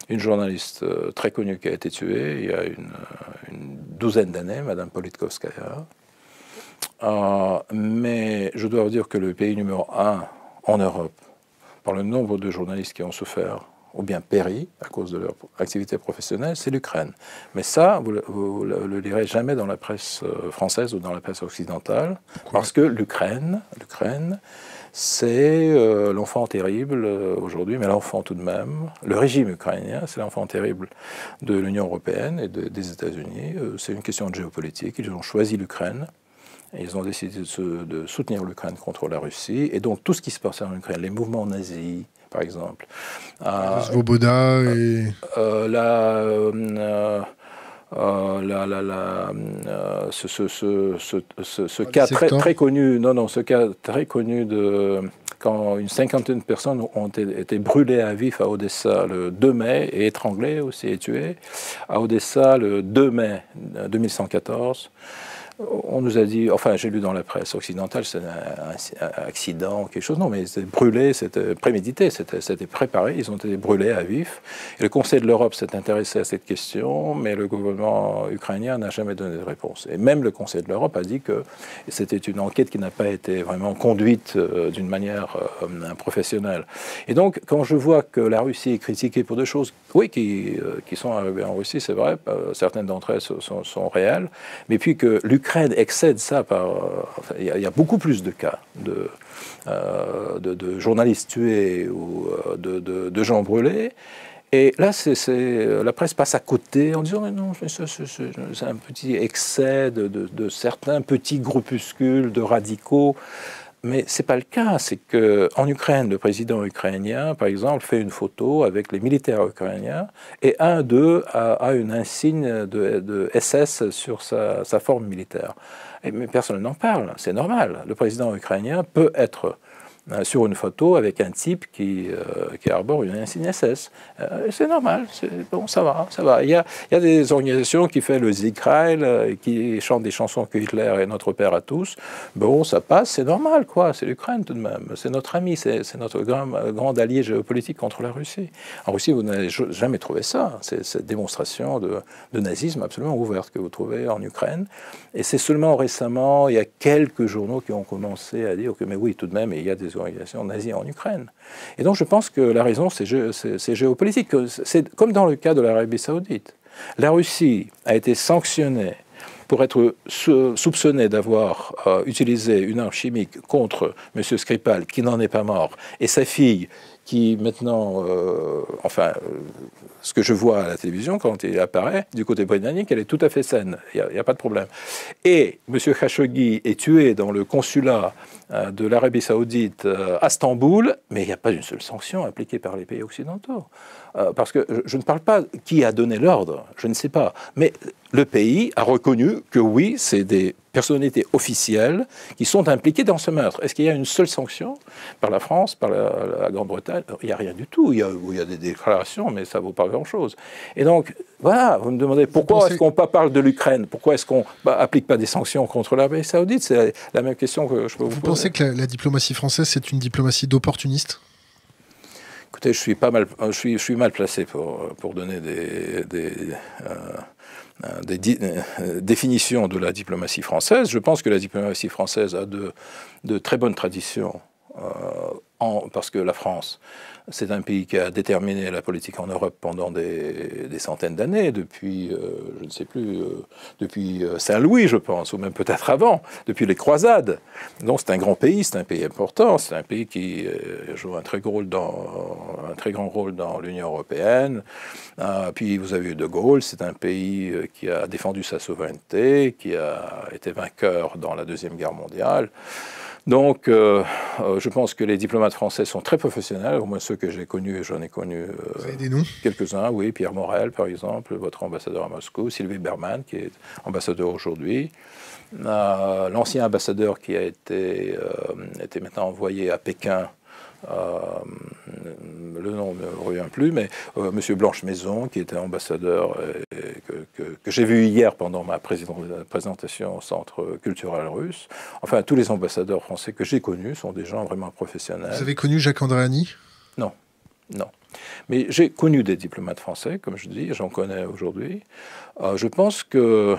une journaliste euh, très connue qui a été tuée il y a une, euh, douzaine d'années, Madame Politkovskaya. Euh, mais je dois vous dire que le pays numéro un en Europe, par le nombre de journalistes qui ont souffert ou bien péri à cause de leur activité professionnelle, c'est l'Ukraine. Mais ça, vous ne le lirez jamais dans la presse française ou dans la presse occidentale, parce que l'Ukraine, l'Ukraine c'est euh, l'enfant terrible euh, aujourd'hui, mais l'enfant tout de même. Le régime ukrainien, c'est l'enfant terrible de l'Union européenne et des États-Unis. Euh, c'est une question de géopolitique. Ils ont choisi l'Ukraine. Ils ont décidé de, soutenir l'Ukraine contre la Russie. Et donc tout ce qui se passe en Ukraine, les mouvements nazis, par exemple. Svoboda et... la, euh, la, la, la, euh, ce, cas très, très, connu, non, non, ce cas très connu de quand une cinquantaine de personnes ont été brûlées à vif à Odessa le 2 mai et étranglées aussi et tuées à Odessa le 2 mai 2114 on nous a dit, enfin j'ai lu dans la presse occidentale, c'est un, accident, quelque chose. Non, mais c'était brûlé, c'était euh, prémédité, euh, c'était préparé, ils ont été brûlés à vif. Et le Conseil de l'Europe s'est intéressé à cette question, mais le gouvernement ukrainien n'a jamais donné de réponse. Et même le Conseil de l'Europe a dit que c'était une enquête qui n'a pas été vraiment conduite euh, d'une manière professionnelle. Et donc, quand je vois que la Russie est critiquée pour deux choses, oui, qui, qui sont arrivées en Russie, c'est vrai, certaines d'entre elles sont, sont réelles, mais puis que l'Ukraine l'Ukraine excède ça par. Euh, il y, a beaucoup plus de cas de, euh, journalistes tués ou euh, de, gens brûlés. Et là, la presse passe à côté en disant mais non, c'est un petit excès de, certains petits groupuscules de radicaux mais ce n'est pas le cas. C'est qu'en Ukraine, le président ukrainien, par exemple, fait une photo avec les militaires ukrainiens et un d'eux a, une insigne de, SS sur sa, forme militaire. mais personne n'en parle. C'est normal. Le président ukrainien peut être euh, sur une photo avec un type qui, euh, arbore une insigne SS. Euh, c'est normal, bon, ça va, ça va. Il y a, des organisations qui font le Zikrail euh, qui chantent des chansons que Hitler est notre père à tous. Bon, ça passe, c'est normal, quoi. C'est l'Ukraine tout de même, c'est notre ami, c'est notre grand, allié géopolitique contre la Russie. En Russie, vous n'avez jamais trouvé ça, C'est cette démonstration de, de, nazisme absolument ouverte que vous trouvez en Ukraine. Et c'est seulement récemment, il y a quelques journaux qui ont commencé à dire que, mais oui, tout de même, il y a des organisations nazies en Ukraine. Et donc je pense que la raison, c'est géopolitique. C'est comme dans le cas de l'Arabie saoudite. La Russie a été sanctionnée pour être soupçonnée d'avoir euh, utilisé une arme chimique contre M. Skripal, qui n'en est pas mort, et sa fille, qui maintenant, euh, enfin, euh, ce que je vois à la télévision quand il apparaît, du côté britannique, elle est tout à fait saine, il n'y a, pas de problème. Et M. Khashoggi est tué dans le consulat euh, de l'Arabie saoudite à Istanbul, mais il n'y a pas une seule sanction appliquée par les pays occidentaux. Euh, parce que je ne parle pas qui a donné l'ordre, je ne sais pas, mais le pays a reconnu que oui, c'est des personnalités officielles qui sont impliquées dans ce meurtre. Est-ce qu'il y a une seule sanction par la France, par la, Grande-Bretagne Il n'y a rien du tout. Il y a, des déclarations, mais ça ne vaut pas grand-chose. Et donc, voilà, vous me demandez pourquoi est-ce qu'on ne parle de l'Ukraine Pourquoi est-ce qu'on n'applique pas des sanctions contre l'Arabie saoudite C'est la, même question que je peux vous, poser. Vous pensez que la, la diplomatie française, c'est une diplomatie d'opportuniste je suis, pas mal, euh, je suis, mal placé pour, euh, pour donner des, des, euh, définitions de la diplomatie française. Je pense que la diplomatie française a de, de très bonnes traditions, en, parce que la France c'est un pays qui a déterminé la politique en Europe pendant des, centaines d'années, depuis, euh, je ne sais plus, euh, depuis euh, Saint-Louis, je pense, ou même peut-être avant, depuis les croisades. Donc c'est un grand pays, c'est un pays important, c'est un pays qui joue un très, gros dans, un très grand rôle dans l'Union européenne. Ah, puis vous avez eu De Gaulle, c'est un pays qui a défendu sa souveraineté, qui a été vainqueur dans la Deuxième Guerre mondiale. Donc, euh, euh, je pense que les diplomates français sont très professionnels, au moins ceux que j'ai connus, et j'en ai connu euh, quelques-uns, oui, Pierre Morel, par exemple, votre ambassadeur à Moscou, Sylvie Berman, qui est ambassadeur aujourd'hui, l'ancien ambassadeur qui a été, était maintenant envoyé à Pékin euh, le nom ne me revient plus, mais euh, Monsieur Blanche Maison, qui était ambassadeur que, j'ai vu hier pendant ma présentation au Centre culturel russe. Enfin, tous les ambassadeurs français que j'ai connus sont des gens vraiment professionnels. Vous avez connu Jacques Andréani Non, non. Mais j'ai connu des diplomates français, comme je dis, j'en connais aujourd'hui. Euh, je pense que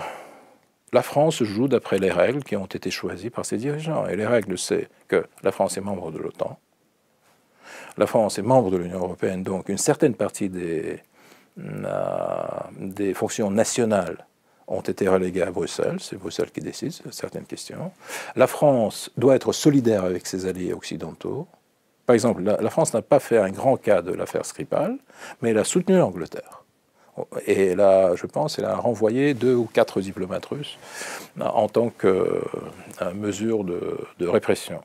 la France joue d'après les règles qui ont été choisies par ses dirigeants. Et les règles, c'est que la France est membre de l'OTAN, la France est membre de l'Union européenne, donc une certaine partie des, euh, fonctions nationales ont été reléguées à Bruxelles. C'est Bruxelles qui décide certaines questions. La France doit être solidaire avec ses alliés occidentaux. Par exemple, la, la France n'a pas fait un grand cas de l'affaire Skripal, mais elle a soutenu l'Angleterre. Et là, je pense, elle a renvoyé deux ou quatre diplomates russes en tant que euh, mesure de, répression.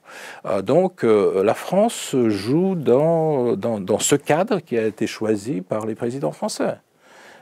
Euh, donc euh, la France joue dans, dans, ce cadre qui a été choisi par les présidents français.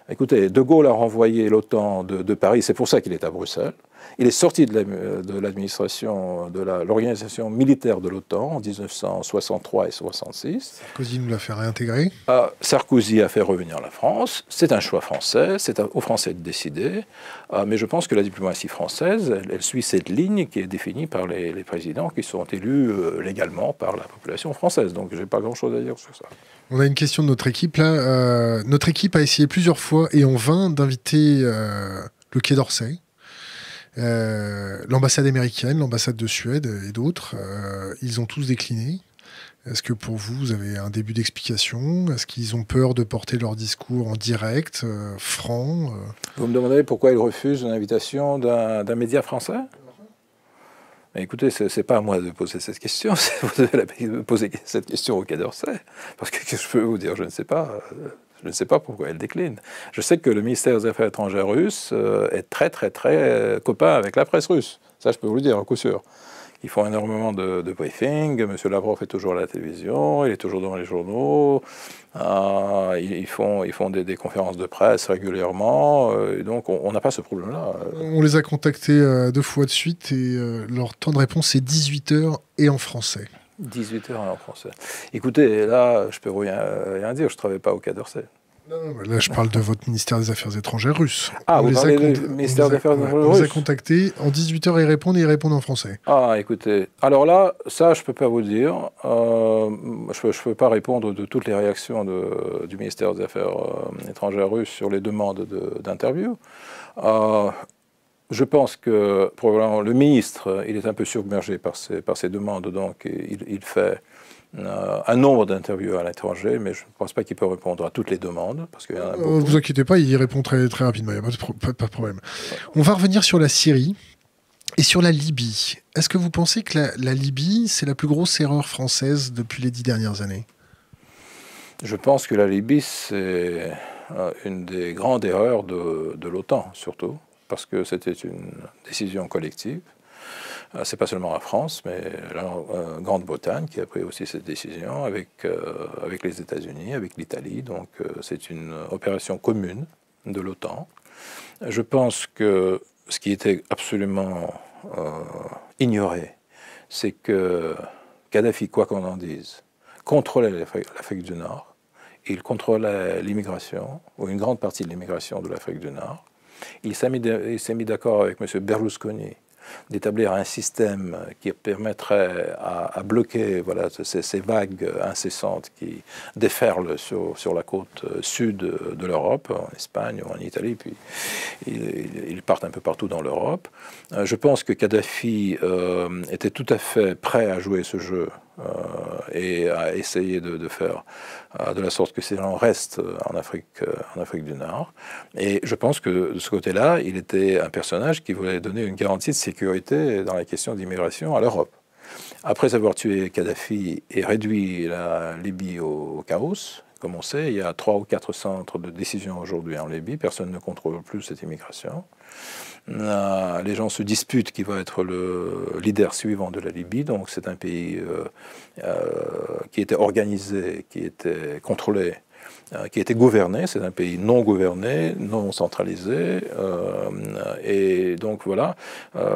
Écoutez, De Gaulle a renvoyé l'OTAN de, Paris, c'est pour ça qu'il est à Bruxelles. Il est sorti de euh, l'administration, de l'organisation militaire de l'OTAN en 1963 et 66. Sarkozy nous l'a fait réintégrer ah, Sarkozy a fait revenir la France. C'est un choix français, c'est aux Français de décider. Ah, mais je pense que la diplomatie française, elle, suit cette ligne qui est définie par les, présidents qui sont élus euh, légalement par la population française. Donc je n'ai pas grand-chose à dire sur ça. On a une question de notre équipe là. Euh, notre équipe a essayé plusieurs fois et en vain d'inviter le Quai d'Orsay euh, l'ambassade américaine, l'ambassade de Suède et d'autres, euh, ils ont tous décliné. Est-ce que pour vous, vous avez un début d'explication Est-ce qu'ils ont peur de porter leur discours en direct, euh, franc Vous me demandez pourquoi ils refusent l'invitation d'un média français Écoutez, ce n'est pas à moi de poser cette question, vous devez poser cette question au Quai d'Orsay, parce que je peux vous dire, je ne sais pas. Je ne sais pas pourquoi elle décline. Je sais que le ministère des Affaires étrangères russe euh, est très, très, très euh, copain avec la presse russe. Ça, je peux vous le dire, à coup sûr. Ils font énormément de, briefings. M. Lavrov est toujours à la télévision, il est toujours dans les journaux. Euh, ils, font, ils font des, conférences de presse régulièrement. et donc, on n'a pas ce problème-là. On les a contactés deux fois de suite et leur temps de réponse est 18 h et en français. 18h en français. Écoutez, là, je peux euh, rien, dire, je travaille pas au Quai d'Orsay. Non, non, là, je parle de votre ministère des Affaires étrangères russe. Ah, vous les parlez du ministère des Affaires étrangères russe On les a contactés en 18h, ils répondent et ils répondent en français. Ah, écoutez, alors là, ça, je peux pas vous dire. Euh, je ne peux, pas répondre de toutes les réactions du ministère des Affaires euh, étrangères russe sur les demandes d'interview. Je pense que probablement le ministre, il est un peu submergé par ses, par demandes, donc il, fait euh, un nombre d'interviews à l'étranger, mais je ne pense pas qu'il peut répondre à toutes les demandes. Parce qu'il y a euh, vous inquiétez pas, il répond très, très rapidement, il n'y a pas de, problème. On va revenir sur la Syrie. Et sur la Libye, est-ce que vous pensez que la, Libye, c'est la plus grosse erreur française depuis les dix dernières années Je pense que la Libye, c'est euh, une des grandes erreurs de l'OTAN, surtout parce que c'était une décision collective. Euh, c'est pas seulement la France, mais la euh, Grande-Bretagne qui a pris aussi cette décision avec, euh, avec les États-Unis, avec l'Italie. Donc c'est une opération commune de l'OTAN. Je pense que ce qui était absolument ignoré, c'est que Kadhafi, quoi qu'on en dise, contrôlait l'Afrique du Nord. Il contrôlait l'immigration, ou une grande partie de l'immigration de l'Afrique du Nord. Il s'est mis d'accord avec M. Berlusconi d'établir un système qui permettrait à, bloquer ces, vagues incessantes qui déferlent sur, la côte euh, sud de l'Europe, en Espagne ou en Italie, puis ils, partent un peu partout dans l'Europe. Euh, je pense que Kadhafi euh, était tout à fait prêt à jouer ce jeu et à essayer de faire euh, de la sorte que ces gens restent euh, en Afrique, euh, en Afrique du Nord. Et je pense que de ce côté-là, il était un personnage qui voulait donner une garantie de sécurité dans la question d'immigration à l'Europe. Après avoir tué Kadhafi et réduit la Libye au chaos, comme on sait, il y a trois ou quatre centres de décision aujourd'hui en Libye, personne ne contrôle plus cette immigration. Ah, les gens se disputent qui va être le leader suivant de la Libye. Donc c'est un pays euh, euh, qui était organisé, qui était contrôlé euh, qui était gouverné, c'est un pays non gouverné, non centralisé, et donc voilà,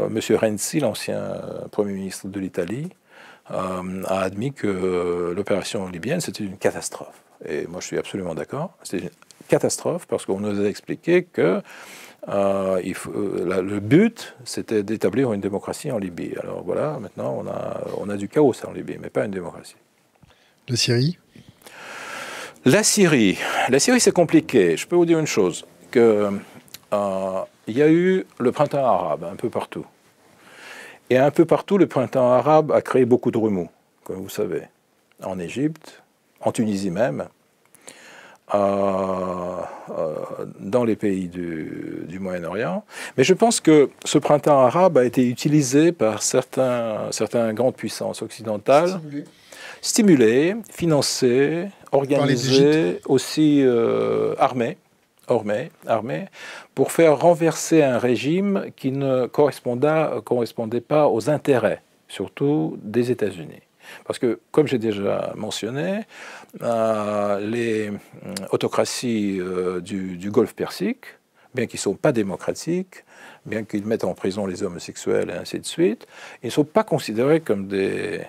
Monsieur Renzi, l'ancien Premier ministre de l'Italie, a admis que l'opération libyenne, c'était une catastrophe. Et moi, je suis absolument d'accord, c'est une catastrophe parce qu'on nous a expliqué que euh, euh, le but, c'était d'établir une démocratie en Libye. Alors voilà, maintenant, on a, on a du chaos en Libye, mais pas une démocratie. La Syrie La Syrie, la Syrie c'est compliqué. Je peux vous dire une chose, que euh, il y a eu le printemps arabe un peu partout. Et un peu partout, le printemps arabe a créé beaucoup de remous, comme vous savez. En Égypte, en Tunisie même, dans les pays du, Moyen-Orient. Mais je pense que ce printemps arabe a été utilisé par certains, certaines grandes puissances occidentales, stimulées, financées, organisées, aussi armées, euh, armées, armées, pour faire renverser un régime qui ne correspondait pas aux intérêts, surtout des États-Unis. Parce que, comme j'ai déjà mentionné, euh, les euh, autocraties euh, du, Golfe Persique, bien qu'ils ne soient pas démocratiques, bien qu'ils mettent en prison les homosexuels et ainsi de suite, ils ne sont pas considérés comme des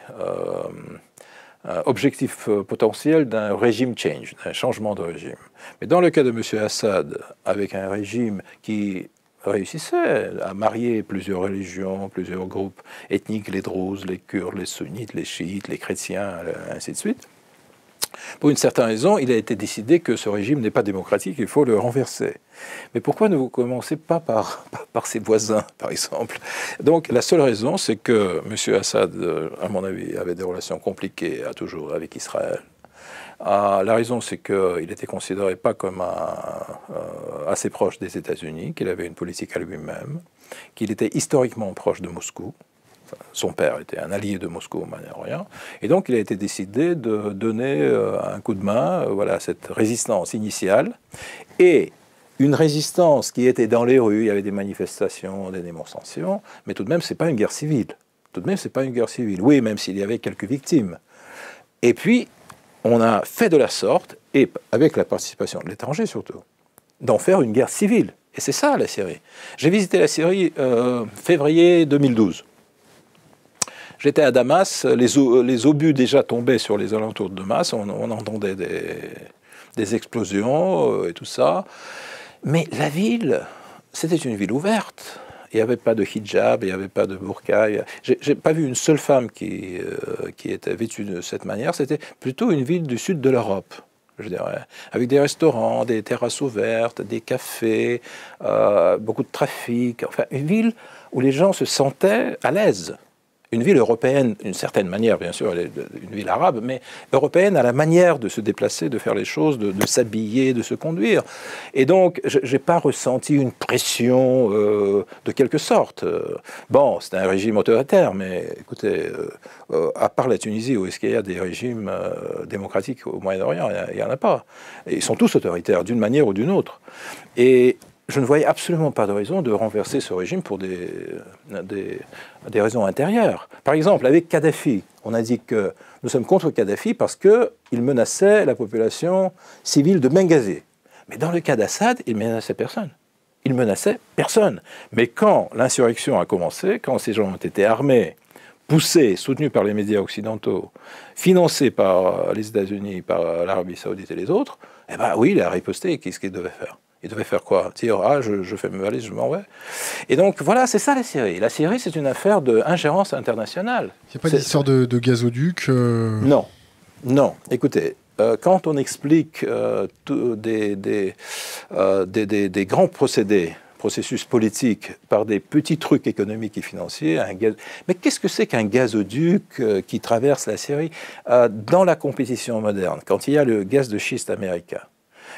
objectifs potentiels d'un régime change, d'un changement de régime. Mais dans le cas de M. Assad, avec un régime qui réussissait à marier plusieurs religions, plusieurs groupes ethniques, les druzes, les Kurdes, les Sunnites, les Chiites, les chrétiens, ainsi de suite, pour une certaine raison, il a été décidé que ce régime n'est pas démocratique, il faut le renverser. Mais pourquoi ne vous commencez pas par, ses voisins, par exemple Donc la seule raison, c'est que M. Assad, euh, à mon avis, avait des relations compliquées à toujours avec Israël. Ah, la raison, c'est qu'il n'était considéré pas comme euh, assez proche des États-Unis, qu'il avait une politique à lui-même, qu'il était historiquement proche de Moscou, son père était un allié de Moscou au Moyen-Orient, et donc il a été décidé de donner euh, un coup de main euh, voilà, à cette résistance initiale, et une résistance qui était dans les rues, il y avait des manifestations, des démonstrations, mais tout de même, ce n'est pas une guerre civile. Tout de même, ce n'est pas une guerre civile. Oui, même s'il y avait quelques victimes. Et puis, on a fait de la sorte, et avec la participation de l'étranger surtout, d'en faire une guerre civile. Et c'est ça la Syrie. J'ai visité la Syrie euh, février 2012. J'étais à Damas, les, obus déjà tombaient sur les alentours de Damas, on, entendait des, explosions euh, et tout ça. Mais la ville, c'était une ville ouverte. Il n'y avait pas de hijab, il n'y avait pas de burqa. J'ai pas vu une seule femme euh, qui, était vêtue de cette manière. C'était plutôt une ville du sud de l'Europe, je dirais, avec des restaurants, des terrasses ouvertes, des cafés, euh, beaucoup de trafic. Enfin, une ville où les gens se sentaient à l'aise une ville européenne, d'une certaine manière, bien sûr, elle est une ville arabe, mais européenne à la manière de se déplacer, de faire les choses, de, s'habiller, de se conduire. Et donc, je n'ai pas ressenti une pression euh, de quelque sorte. Bon, c'est un régime autoritaire, mais écoutez, euh, euh, à part la Tunisie, où est-ce qu'il y a des régimes démocratiques au Moyen-Orient Il n'y en a pas. ils sont tous autoritaires, d'une manière ou d'une autre. Et je ne voyais absolument pas de raison de renverser ce régime pour des, des, raisons intérieures. Par exemple, avec Kadhafi, on a dit que nous sommes contre Kadhafi parce qu'il menaçait la population civile de Benghazi. Mais dans le cas d'Assad, il menaçait personne. Il menaçait personne. Mais quand l'insurrection a commencé, quand ces gens ont été armés, poussés, soutenus par les médias occidentaux, financés par les États-Unis, par l'Arabie saoudite et les autres, eh bien oui, il a riposté. Qu'est-ce qu'il devait faire il devait faire quoi Dire, ah, je, je, fais mes valises, je m'en vais. Et donc, voilà, c'est ça la Syrie. La Syrie, c'est une affaire d'ingérence internationale. Il n'y a pas d'histoire de, de, gazoduc euh Non. Non. Écoutez, euh, quand on explique euh, des, grands procédés processus politiques, par des petits trucs économiques et financiers. Mais qu'est-ce que c'est qu'un gazoduc qui traverse la Syrie dans la compétition moderne Quand il y a le gaz de schiste américain,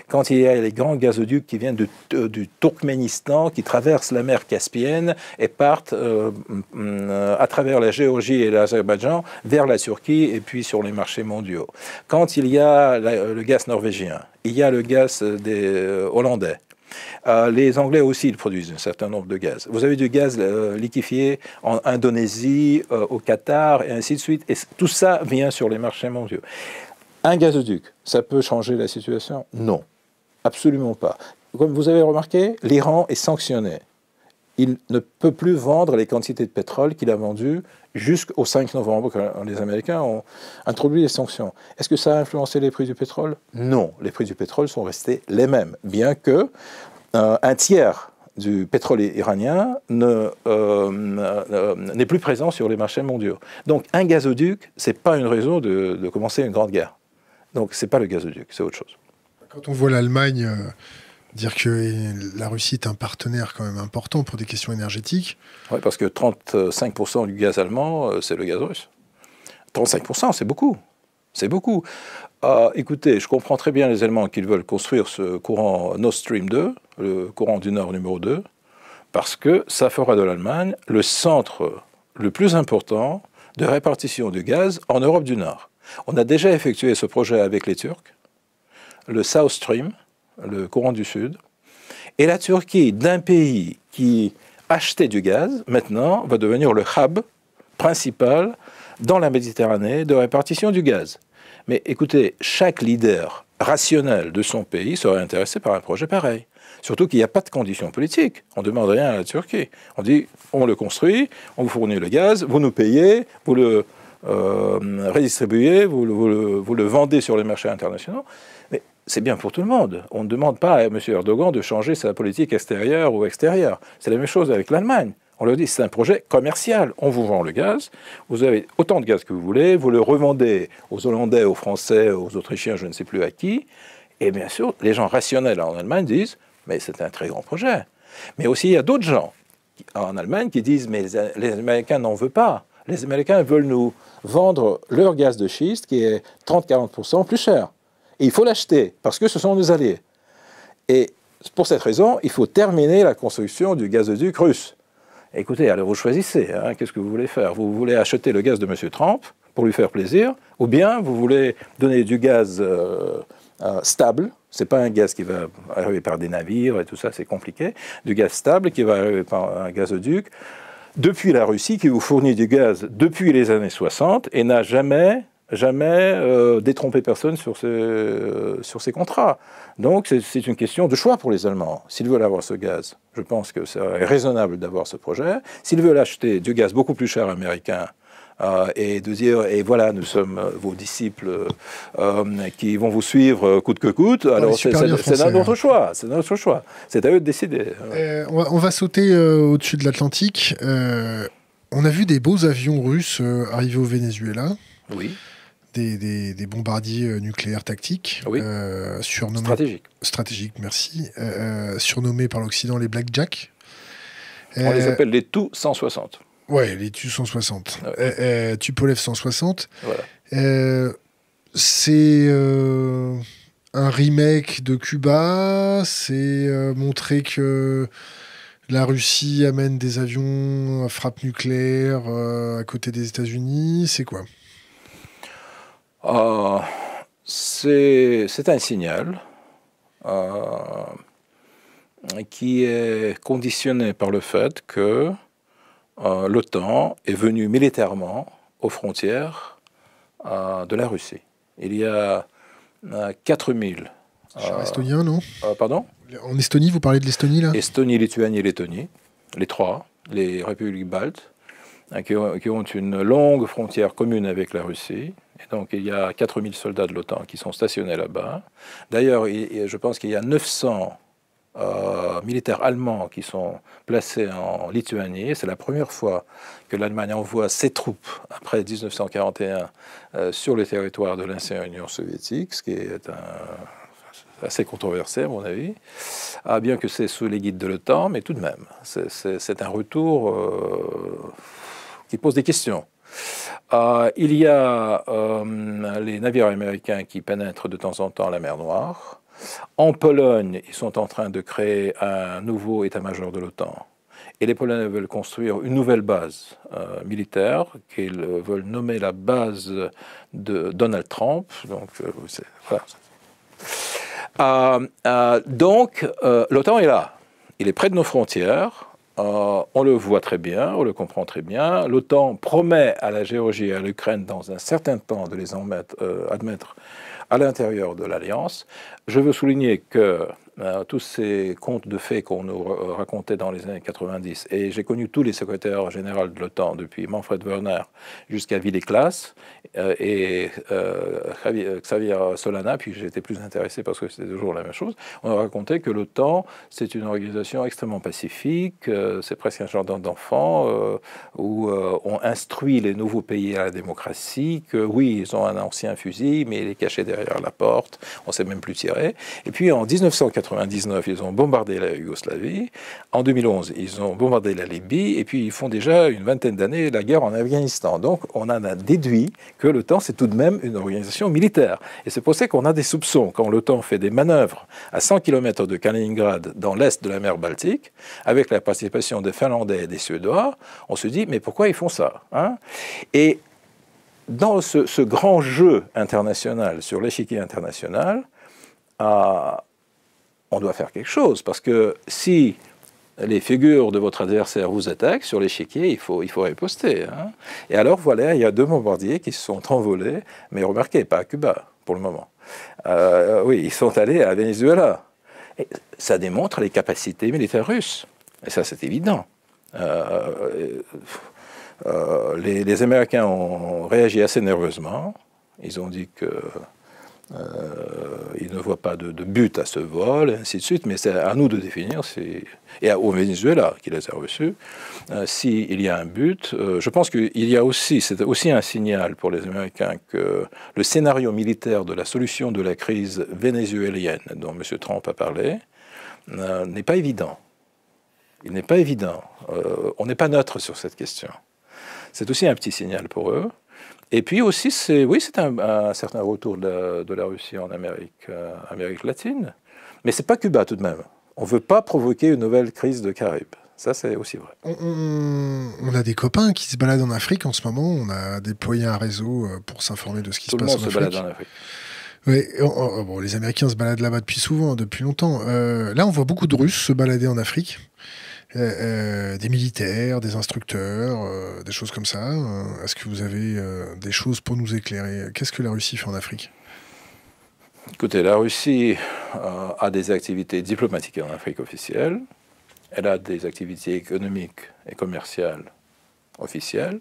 quand il y a les grands gazoducs qui viennent du Turkménistan, qui traversent la mer Caspienne et partent euh, euh, à travers la Géorgie et l'Azerbaïdjan vers la Turquie et puis sur les marchés mondiaux. Quand il y a le gaz norvégien, il y a le gaz des euh, Hollandais, les Anglais aussi, ils produisent un certain nombre de gaz. Vous avez du gaz liquéfié en Indonésie, au Qatar, et ainsi de suite. Et tout ça vient sur les marchés mondiaux. Un gazoduc, ça peut changer la situation Non, absolument pas. Comme vous avez remarqué, l'Iran est sanctionné. Il ne peut plus vendre les quantités de pétrole qu'il a vendues jusqu'au 5 novembre, quand les Américains ont introduit les sanctions. Est-ce que ça a influencé les prix du pétrole Non, les prix du pétrole sont restés les mêmes, bien que euh, un tiers du pétrole iranien euh, euh, n'est plus présent sur les marchés mondiaux. Donc un gazoduc, ce n'est pas une raison de commencer une grande guerre. Donc ce n'est pas le gazoduc, c'est autre chose. Quand on voit l'Allemagne euh, dire que la Russie est un partenaire quand même important pour des questions énergétiques. Oui, parce que 35% du gaz allemand, euh, c'est le gaz russe. 35%, c'est beaucoup. C'est beaucoup. Ah, écoutez, je comprends très bien les Allemands qu'ils veulent construire ce courant Nord Stream 2, le courant du Nord numéro 2, parce que ça fera de l'Allemagne le centre le plus important de répartition du gaz en Europe du Nord. On a déjà effectué ce projet avec les Turcs, le South Stream, le courant du Sud, et la Turquie, d'un pays qui achetait du gaz, maintenant va devenir le hub principal dans la Méditerranée de répartition du gaz. Mais écoutez, chaque leader rationnel de son pays serait intéressé par un projet pareil. Surtout qu'il n'y a pas de conditions politiques. On ne demande rien à la Turquie. On dit, on le construit, on vous fournit le gaz, vous nous payez, vous le, euh, redistribuer, vous, le, vous, le, vendez sur les marchés internationaux. Mais c'est bien pour tout le monde. On ne demande pas à M. Erdogan de changer sa politique extérieure ou extérieure. C'est la même chose avec l'Allemagne. On leur dit, c'est un projet commercial. On vous vend le gaz, vous avez autant de gaz que vous voulez, vous le revendez aux Hollandais, aux Français, aux Autrichiens, je ne sais plus à qui. Et bien sûr, les gens rationnels en Allemagne disent, mais c'est un très grand projet. Mais aussi, il y a d'autres gens en Allemagne qui disent, mais les Américains n'en veulent pas. Les Américains veulent nous vendre leur gaz de schiste qui est 30-40% plus cher. Et il faut l'acheter parce que ce sont nos alliés. Et pour cette raison, il faut terminer la construction du gazoduc russe. Écoutez, alors vous choisissez, hein, qu'est-ce que vous voulez faire Vous voulez acheter le gaz de M. Trump pour lui faire plaisir, ou bien vous voulez donner du gaz euh, euh, stable, c'est pas un gaz qui va arriver par des navires et tout ça, c'est compliqué, du gaz stable qui va arriver par un gazoduc depuis la Russie qui vous fournit du gaz depuis les années 60 et n'a jamais jamais euh, détrompé personne sur, ses euh, sur ces contrats. Donc c'est une question de choix pour les Allemands. S'ils veulent avoir ce gaz, je pense que c'est raisonnable d'avoir ce projet. S'ils veulent acheter du gaz beaucoup plus cher américain, euh, et de dire et voilà, nous sommes euh, vos disciples euh, qui vont vous suivre coûte que coûte. Ah, Alors c'est notre hein. choix, c'est notre choix, c'est à eux de décider. on, va, sauter au-dessus de l'Atlantique. on a vu des beaux avions russes arriver au Venezuela. Oui. Des, bombardiers nucléaires tactiques, oui. euh, surnommés, stratégiques, merci, surnommés par l'Occident les Black Jack. On les appelle les tout 160. Ouais, les tu 160. Ah eh, eh, Tupolev 160. Euh, c'est euh, un remake de Cuba. C'est euh, montrer que la Russie amène des avions à frappe nucléaire à côté des États-Unis. C'est quoi ah, C'est un signal qui est conditionné par le fait que euh, l'OTAN est venu militairement aux frontières euh, de la Russie. Il y a 4000. Euh, estonien, non Pardon En Estonie, vous parlez de l'Estonie, là Estonie, Lituanie et Lettonie, les trois, les républiques baltes, hein, qui, ont, qui, ont, une longue frontière commune avec la Russie. Et donc, il y a 4000 soldats de l'OTAN qui sont stationnés là-bas. D'ailleurs, je pense qu'il y a 900 euh, militaires allemands qui sont placés en Lituanie. C'est la première fois que l'Allemagne envoie ses troupes après 1941 euh, sur le territoire de l'ancienne Union soviétique, ce qui est assez controversé à mon avis, ah, bien que c'est sous les guides de l'OTAN, mais tout de même, c'est un retour euh, qui pose des questions. Ah, il y a les navires américains qui pénètrent de temps en temps la mer Noire. En Pologne, ils sont en train de créer un nouveau état-major de l'OTAN. Et les Polonais veulent construire une nouvelle base euh, militaire qu'ils veulent nommer la base de Donald Trump. Donc, euh, euh, donc, l'OTAN est là. Il est près de nos frontières. on le voit très bien, on le comprend très bien. L'OTAN promet à la Géorgie et à l'Ukraine dans un certain temps de les en admettre à l'intérieur de l'Alliance. Je veux souligner que euh, tous ces contes de fées qu'on nous racontait dans les années 90, et j'ai connu tous les secrétaires généraux de l'OTAN, depuis Manfred Werner jusqu'à Villé-Classe, euh, et euh, euh, Xavier Solana, puis j'étais plus intéressé parce que c'était toujours la même chose, on a raconté que l'OTAN, c'est une organisation extrêmement pacifique, c'est presque un jardin d'enfants où on instruit les nouveaux pays à la démocratie, que oui, ils ont un ancien fusil, mais il est caché derrière la porte, on ne sait même plus tirer. Et puis en 1999, ils ont bombardé la Yougoslavie, en 2011, ils ont bombardé la Libye, et puis ils font déjà une vingtaine d'années la guerre en Afghanistan. Donc on en a déduit que que l'OTAN, c'est tout de même une organisation militaire. Et c'est pour ça qu'on a des soupçons. Quand l'OTAN fait des manœuvres à 100 km de Kaliningrad, dans l'est de la mer Baltique, avec la participation des Finlandais et des Suédois, on se dit, mais pourquoi ils font ça hein Et dans ce, grand jeu international, sur l'échiquier international, ah, on doit faire quelque chose, parce que si les figures de votre adversaire vous attaquent sur l'échiquier, il faut, il faut riposter. Hein. Et alors voilà, il y a deux bombardiers qui se sont envolés, mais remarquez, pas à Cuba pour le moment. Euh, oui, ils sont allés à Venezuela. ça démontre les capacités militaires russes. Et ça, c'est évident. Euh, euh, les Américains ont réagi assez nerveusement. Ils ont dit que euh, il ne voit pas de, but à ce vol, et ainsi de suite, mais c'est à nous de définir, et au Venezuela qui les a reçus, euh, s'il y a un but. Euh, je pense qu'il y a aussi, c'est aussi un signal pour les Américains que le scénario militaire de la solution de la crise vénézuélienne dont M. Trump a parlé n'est pas évident. Il n'est pas évident. on n'est pas neutre sur cette question. C'est aussi un petit signal pour eux. Et puis aussi, c'est, oui, c'est un, certain retour de, la Russie en Amérique, euh, Amérique latine. Mais ce n'est pas Cuba tout de même. On ne veut pas provoquer une nouvelle crise de Caraïbes. Ça, c'est aussi vrai. On, a des copains qui se baladent en Afrique en ce moment. On a déployé un réseau euh, pour s'informer de ce qui tout se passe en se Afrique. Balade en Afrique. les Américains se baladent là-bas depuis souvent, depuis longtemps. Euh, là, on voit beaucoup de Russes se balader en Afrique. Euh, euh, des militaires, des instructeurs, euh, des choses comme ça. Est-ce que vous avez des choses pour nous éclairer Qu'est-ce que la Russie fait en Afrique Écoutez, la Russie a des activités diplomatiques en Afrique officielle. Elle a des activités économiques et commerciales officielles.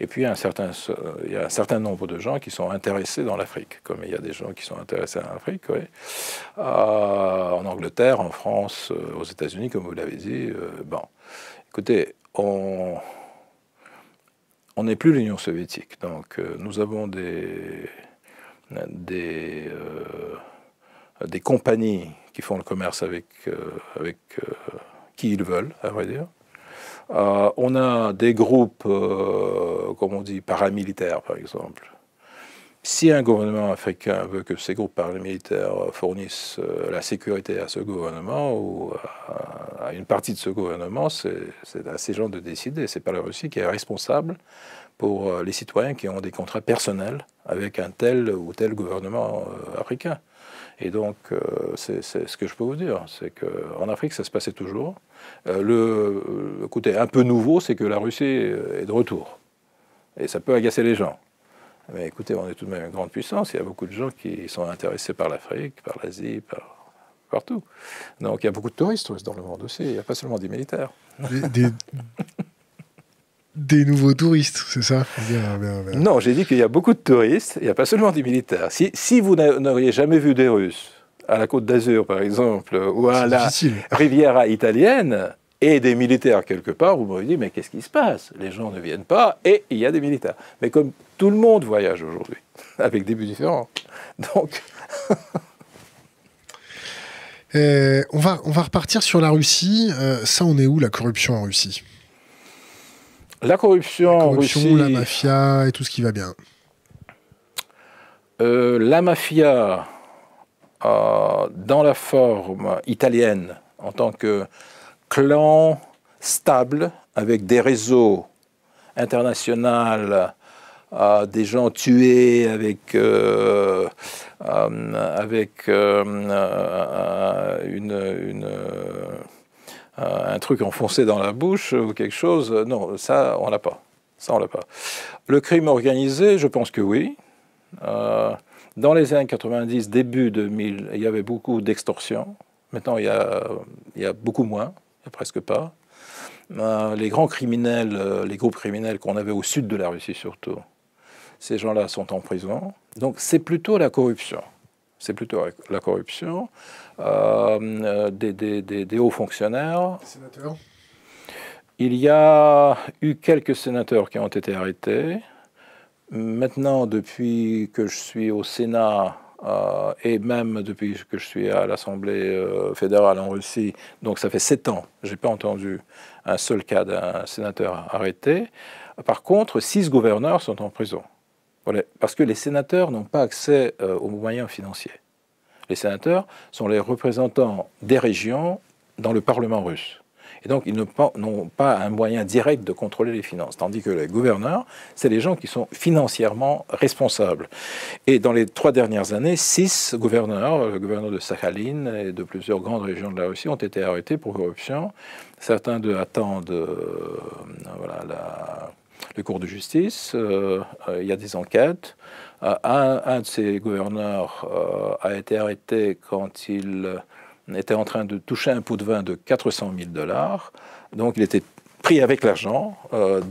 Et puis, il y, a un certain, il un certain nombre de gens qui sont intéressés dans l'Afrique, comme il y a des gens qui sont intéressés en l'Afrique, euh, en Angleterre, en France, euh, aux États-Unis, comme vous l'avez dit. Euh, bon, écoutez, on on n'est plus l'Union soviétique, donc nous avons des des des compagnies qui font le commerce avec avec qui ils veulent, à vrai dire. Euh, on a des groupes, euh, comme on dit, paramilitaires, par exemple. Si un gouvernement africain veut que ces groupes paramilitaires fournissent euh, la sécurité à ce gouvernement ou à, une partie de ce gouvernement, c'est à ces gens de décider. C'est n'est pas la Russie qui est responsable pour les citoyens qui ont des contrats personnels avec un tel ou tel gouvernement africain. Et donc, euh, c'est ce que je peux vous dire, c'est qu'en Afrique, ça se passait toujours. Euh, le, écoutez, un peu nouveau, c'est que la Russie est de retour. Et ça peut agacer les gens. Mais écoutez, on est tout de même une grande puissance. Il y a beaucoup de gens qui sont intéressés par l'Afrique, par l'Asie, par partout. Donc il y a beaucoup de touristes dans le monde aussi. Il n'y a pas seulement des militaires. des des nouveaux touristes, c'est ça euh, Non, j'ai dit qu'il y a beaucoup de touristes, il n'y a pas seulement des militaires. Si, vous n'auriez jamais vu des Russes à la Côte d'Azur, par exemple, ou à la Riviera italienne, et des militaires quelque part, vous m'auriez dit, mais qu'est-ce qui se passe Les gens ne viennent pas, et il y a des militaires. Mais comme tout le monde voyage aujourd'hui, avec des buts différents. Donc... Euh, on, va, on va repartir sur la Russie. Euh, ça, on est où, la corruption en Russie la corruption, la, la mafia et tout ce qui va bien. Euh, la mafia, euh, dans la forme italienne, en tant que clan stable, avec des réseaux internationaux, euh, des gens tués avec, avec une euh, un truc enfoncé dans la bouche ou quelque chose. Euh, non, ça, on l'a pas. Ça, on l'a pas. Le crime organisé, je pense que oui. Euh, dans les années 90, début 2000, il y avait beaucoup d'extorsions. Maintenant, il y, a, beaucoup moins, il n'y a presque pas. les grands criminels, les groupes criminels qu'on avait au sud de la Russie surtout, ces gens-là sont en prison. Donc c'est plutôt la corruption c'est plutôt la corruption, euh, des, des, des, des, hauts fonctionnaires. Sénateurs. Il y a eu quelques sénateurs qui ont été arrêtés. Maintenant, depuis que je suis au Sénat euh, et même depuis que je suis à l'Assemblée euh, fédérale en Russie, donc ça fait sept ans, je n'ai pas entendu un seul cas d'un sénateur arrêté. Par contre, six gouverneurs sont en prison. Parce que les sénateurs n'ont pas accès euh, aux moyens financiers. Les sénateurs sont les représentants des régions dans le Parlement russe. Et donc, ils n'ont pas un moyen direct de contrôler les finances. Tandis que les gouverneurs, c'est les gens qui sont financièrement responsables. Et dans les trois dernières années, six gouverneurs, le gouverneur de Sakhaline et de plusieurs grandes régions de la Russie, ont été arrêtés pour corruption. Certains d'eux attendent euh, voilà, la, le cours de justice, euh, euh, il y a des enquêtes. Euh, un, de ces gouverneurs a été arrêté quand il était en train de toucher un pot de vin de 400 000 dollars. Donc il était pris avec l'argent.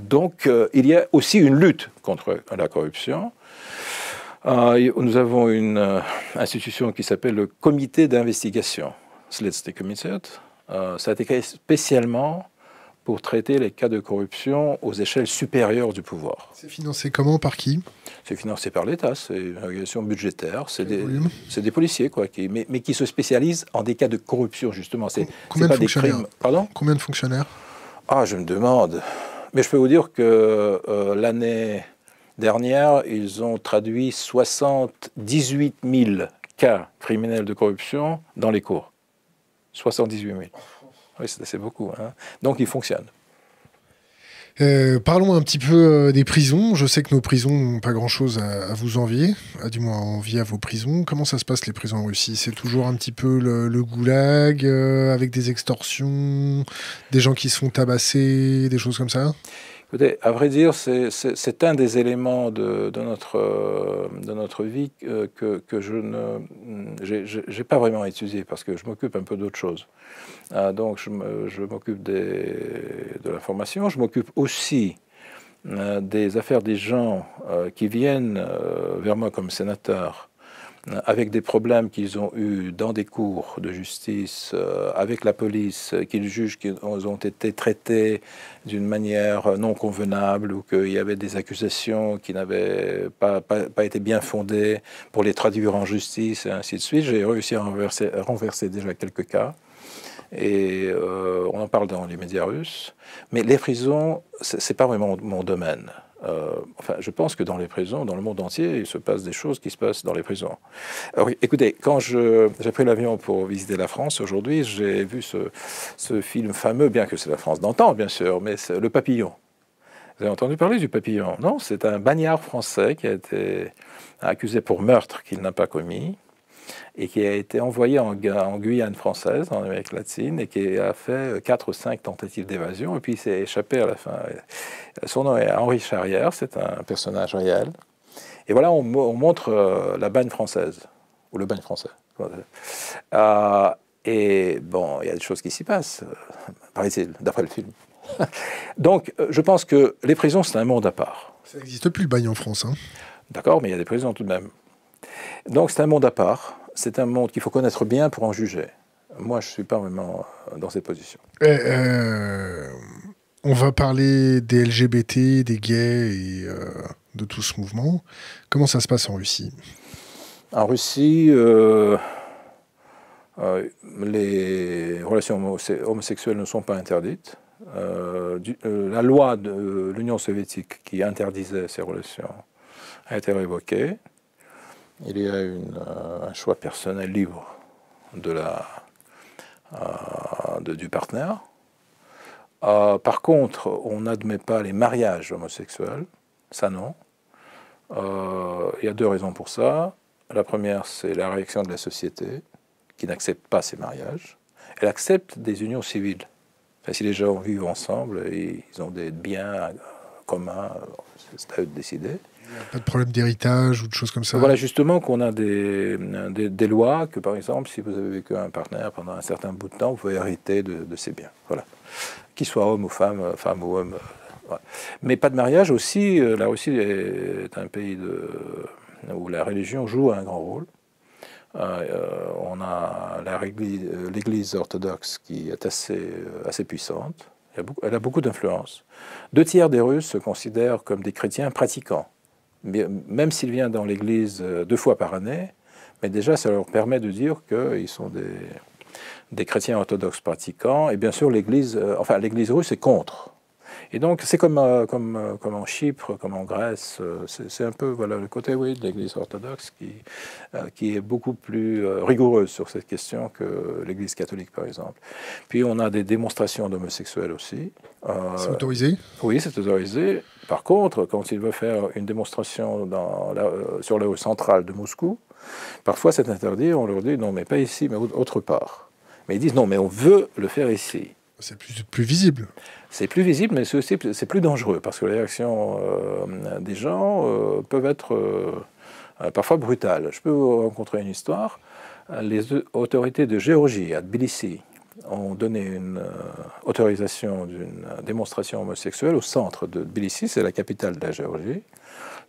donc il y a aussi une lutte contre la corruption. nous avons une institution qui s'appelle le comité d'investigation, Committee. ça a été créé spécialement pour traiter les cas de corruption aux échelles supérieures du pouvoir. C'est financé comment Par qui C'est financé par l'État, c'est une organisation budgétaire, c'est des, policiers, quoi, mais, qui se spécialisent en des cas de corruption, justement. C'est, Combien, de des Pardon Combien de fonctionnaires Ah, je me demande. Mais je peux vous dire que euh, l'année dernière, ils ont traduit 78 000 cas criminels de corruption dans les cours. 78 000. Oui, c'est beaucoup. Hein. Donc, il fonctionne. Euh, parlons un petit peu euh, des prisons. Je sais que nos prisons n'ont pas grand-chose à, vous envier, à, du moins à envier à vos prisons. Comment ça se passe les prisons en Russie C'est toujours un petit peu le, goulag euh, avec des extorsions, des gens qui se font tabasser, des choses comme ça Écoutez, à vrai dire, c'est un des éléments de, notre, euh, de notre vie euh, que, je n'ai pas vraiment étudié parce que je m'occupe un peu d'autre chose. Ah, donc, je m'occupe de la formation, je m'occupe aussi euh, des affaires des gens qui viennent vers moi comme sénateur avec des problèmes qu'ils ont eus dans des cours de justice, euh, avec la police, euh, qu'ils jugent qu'ils ont été traités d'une manière euh, non convenable ou qu'il y avait des accusations qui n'avaient pas, été bien fondées pour les traduire en justice et ainsi de suite. J'ai réussi à renverser, déjà quelques cas. Et on en parle dans les médias russes. Mais les prisons, ce n'est pas vraiment mon domaine. Euh, enfin, je pense que dans les prisons, dans le monde entier, il se passe des choses qui se passent dans les prisons. Alors, euh, écoutez, quand j'ai pris l'avion pour visiter la France aujourd'hui, j'ai vu ce, ce, film fameux, bien que c'est la France d'antan, bien sûr, mais c'est « Le Papillon. Vous avez entendu parler du papillon Non, c'est un bagnard français qui a été accusé pour meurtre qu'il n'a pas commis, et qui a été envoyé en, Guyane française, en Amérique latine, et qui a fait 4 euh, ou 5 tentatives d'évasion, et puis s'est échappé à la fin. Euh, son nom est Henri Charrière, c'est un personnage réel. Et voilà, on, montre euh, la bagne française, ou le bagne français. et bon, il y a des choses qui s'y passent, d'après le film. Donc, je pense que les prisons, c'est un monde à part. Ça n'existe plus le bagne en France. Hein. D'accord, mais il y a des prisons tout de même. Donc c'est un monde à part, c'est un monde qu'il faut connaître bien pour en juger. Moi, je ne suis pas vraiment dans cette position. Eh, euh, on va parler des LGBT, des gays et euh, de tout ce mouvement. Comment ça se passe en Russie En Russie, euh, les relations homosexuelles ne sont pas interdites. la loi de l'Union soviétique qui interdisait ces relations a été révoquée il y a euh, un choix personnel libre de euh, du partenaire. Euh, par contre, on n'admet pas les mariages homosexuels, ça non. Il y a deux raisons pour ça. La première, c'est la réaction de la société qui n'accepte pas ces mariages. Elle accepte des unions civiles. si les gens vivent ensemble, ils ont des biens communs, c'est à eux de décider. Pas de problème d'héritage ou de choses comme ça Voilà, justement, qu'on a des, des, lois que, par exemple, si vous avez vécu un partenaire pendant un certain bout de temps, vous pouvez hériter de, ses biens. Voilà. Qu'il soit homme ou femme, euh, femme ou homme. Euh, Mais pas de mariage aussi. Euh, la Russie est un pays de, où la religion joue un grand rôle. on a l'Église orthodoxe qui est assez, assez puissante. Elle a beaucoup d'influence. Deux tiers des Russes se considèrent comme des chrétiens pratiquants. Euh, même s'ils viennent dans l'Église euh, deux fois par année, mais déjà ça leur permet de dire qu'ils sont des, chrétiens orthodoxes pratiquants. Et bien sûr, l'Église, euh, enfin l'Église russe est contre. Et donc, c'est comme, comme, comme en Chypre, comme en Grèce, c'est un peu voilà, le côté oui, de l'Église orthodoxe qui, qui est beaucoup plus rigoureuse sur cette question que l'Église catholique, par exemple. Puis, on a des démonstrations d'homosexuels aussi. c'est autorisé Oui, c'est autorisé. Par contre, quand il veut faire une démonstration euh, sur la haut centrale de Moscou, parfois c'est interdit, on leur dit non, mais pas ici, mais autre part. Mais ils disent non, mais on veut le faire ici. C'est plus, visible. C'est plus visible, mais c'est aussi c'est plus dangereux parce que les réactions euh, des gens euh, peuvent être parfois brutales. Je peux vous rencontrer une histoire. Les autorités de Géorgie, à Tbilissi, ont donné une euh, autorisation d'une démonstration homosexuelle au centre de Tbilissi, c'est la capitale de la Géorgie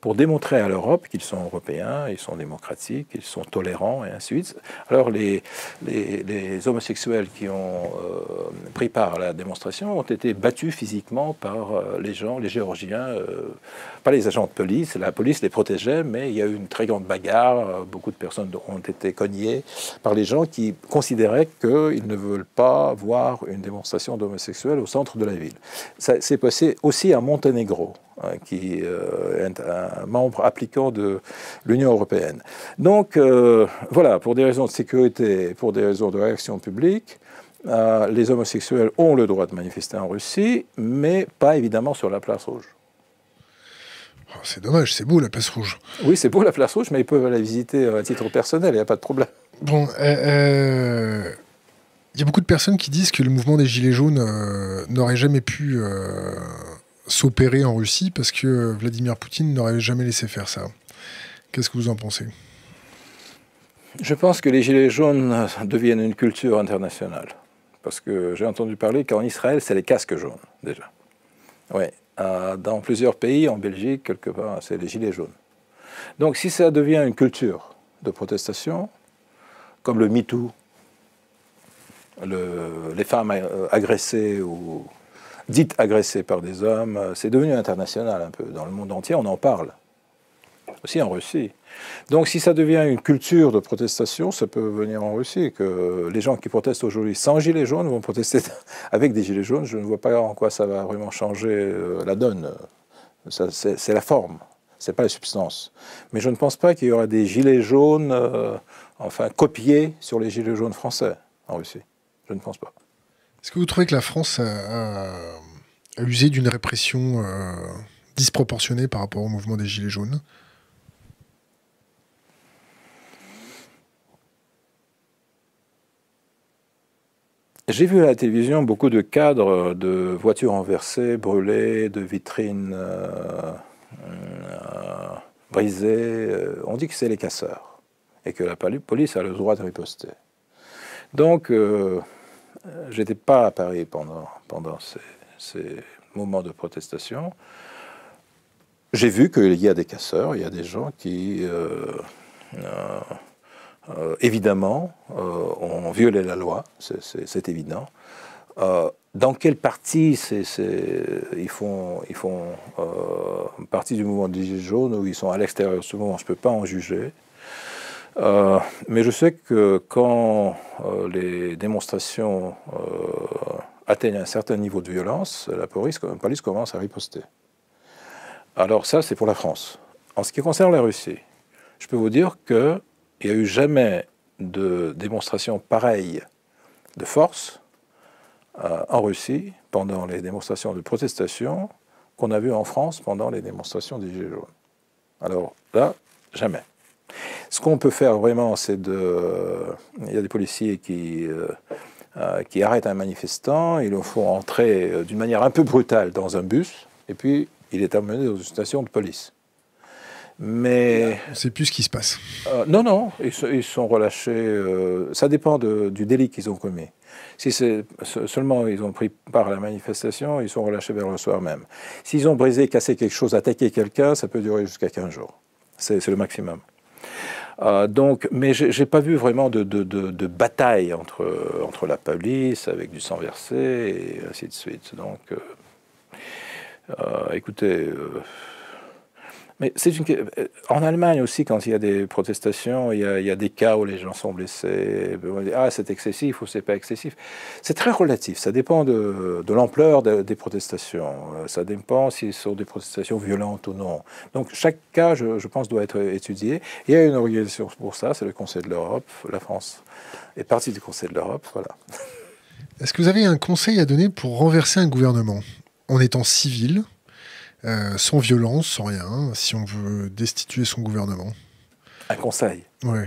pour démontrer à l'Europe qu'ils sont européens, ils sont démocratiques, ils sont tolérants et ainsi de suite. Alors les, les, homosexuels qui ont euh, pris part à la démonstration ont été battus physiquement par euh, les gens, les Géorgiens, euh, pas les agents de police, la police les protégeait, mais il y a eu une très grande bagarre, beaucoup de personnes ont été cognées par les gens qui considéraient qu'ils ne veulent pas voir une démonstration d'homosexuels au centre de la ville. Ça s'est passé aussi à Monténégro, hein, qui est un membre appliquant de l'Union européenne. Donc euh, voilà, pour des raisons de sécurité, et pour des raisons de réaction publique, euh, les homosexuels ont le droit de manifester en Russie, mais pas évidemment sur la place rouge. Oh, c'est dommage, c'est beau la place rouge. Oui, c'est beau la place rouge, mais ils peuvent la visiter euh, à titre personnel, il n'y a pas de problème. Bon, il y a beaucoup de personnes qui disent que le mouvement des Gilets jaunes n'aurait jamais pu s'opérer en Russie parce que Vladimir Poutine n'aurait jamais laissé faire ça. Qu'est-ce que vous en pensez Je pense que les Gilets jaunes deviennent une culture internationale. Parce que j'ai entendu parler qu'en Israël, c'est les casques jaunes, déjà. Oui, euh, dans plusieurs pays, en Belgique, quelque part, c'est les Gilets jaunes. Donc si ça devient une culture de protestation, comme le MeToo, les femmes euh, agressées ou dites agressées par des hommes. Euh, c'est devenu international un peu. Dans le monde entier, on en parle. Aussi en Russie. Donc si ça devient une culture de protestation, ça peut venir en Russie, que les gens qui protestent aujourd'hui sans gilets jaunes vont protester avec des gilets jaunes. Je ne vois pas en quoi ça va vraiment changer euh, la donne. C'est la forme, ce n'est pas la substance. Mais je ne pense pas qu'il y aura des gilets jaunes, euh, enfin, copiés sur les gilets jaunes français en Russie. Je ne pense pas. Est-ce que vous trouvez que la France a, usé d'une répression euh, disproportionnée par rapport au mouvement des Gilets jaunes J'ai vu à la télévision beaucoup de cadres de voitures renversées, brûlées, de vitrines euh, euh, brisées. On dit que c'est les casseurs et que la police a le droit de riposter. Donc, euh, j'étais pas à Paris pendant, pendant ces, moments de protestation. J'ai vu qu'il y a des casseurs, il y a des gens qui, euh, euh, évidemment, ont violé la loi, c'est évident. dans quelle partie ils font, ils font partie du mouvement des Gilets jaunes ou ils sont à l'extérieur Souvent, ce Je ne peux pas en juger. Euh, mais je sais que quand euh, les démonstrations euh, atteignent un certain niveau de violence, la police, commence à riposter. Alors ça, c'est pour la France. En ce qui concerne la Russie, je peux vous dire qu'il n'y a eu jamais de démonstration pareille de force en Russie pendant les démonstrations de protestation qu'on a vu en France pendant les démonstrations des Gilets jaunes. Alors là, jamais. Ce qu'on peut faire vraiment, c'est de... Il y a des policiers qui, euh, euh, arrêtent un manifestant, ils le font entrer euh, d'une manière un peu brutale dans un bus, et puis il est amené dans une station de police. Mais. C'est plus ce qui se passe. non, non, ils, sont relâchés. ça dépend du délit qu'ils ont commis. Si seulement ils ont pris part à la manifestation, ils sont relâchés vers le soir même. S'ils ont brisé, cassé quelque chose, attaqué quelqu'un, ça peut durer jusqu'à 15 jours. C'est le maximum. Mais euh, donc, mais j'ai pas vu vraiment de, bataille entre, la police avec du sang versé et ainsi de suite. Donc, euh, euh, écoutez. Mais c'est une... Euh, en Allemagne aussi, quand il y a des protestations, il y a, des cas où les gens sont blessés. On dit, ah, c'est excessif ou c'est pas excessif. C'est très relatif. Ça dépend de, l'ampleur des protestations. Euh, ça dépend si ce sont des protestations violentes ou non. Donc chaque cas, je, je pense, doit être étudié. Il y a une organisation pour ça, c'est le Conseil de l'Europe. La France est partie du Conseil de l'Europe. Voilà. Est-ce que vous avez un conseil à donner pour renverser un gouvernement en étant civil euh, sans violence, sans rien, si on veut destituer son gouvernement Un conseil Oui. Mais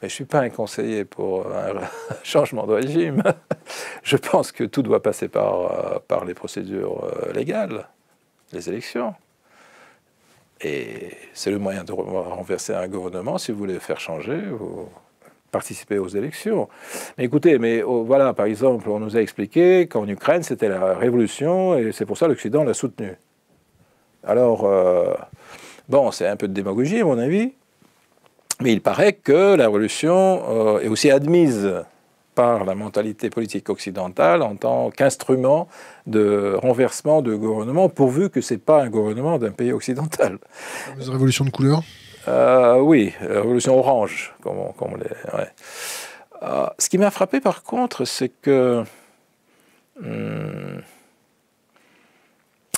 je ne suis pas un conseiller pour euh, un changement de régime. je pense que tout doit passer par, euh, par les procédures légales, les élections. Et c'est le moyen de renverser un gouvernement. Si vous voulez faire changer, ou participer aux élections. Mais écoutez, mais oh, voilà, par exemple, on nous a expliqué qu'en Ukraine, c'était la révolution et c'est pour ça l'Occident l'a soutenue. Alors, euh, bon, c'est un peu de démagogie à mon avis, mais il paraît que la révolution euh, est aussi admise par la mentalité politique occidentale en tant qu'instrument de renversement de gouvernement, pourvu que ce n'est pas un gouvernement d'un pays occidental. révolution de couleur euh, Oui, révolution orange, comme ce qui m'a frappé par contre, c'est que... Hmm,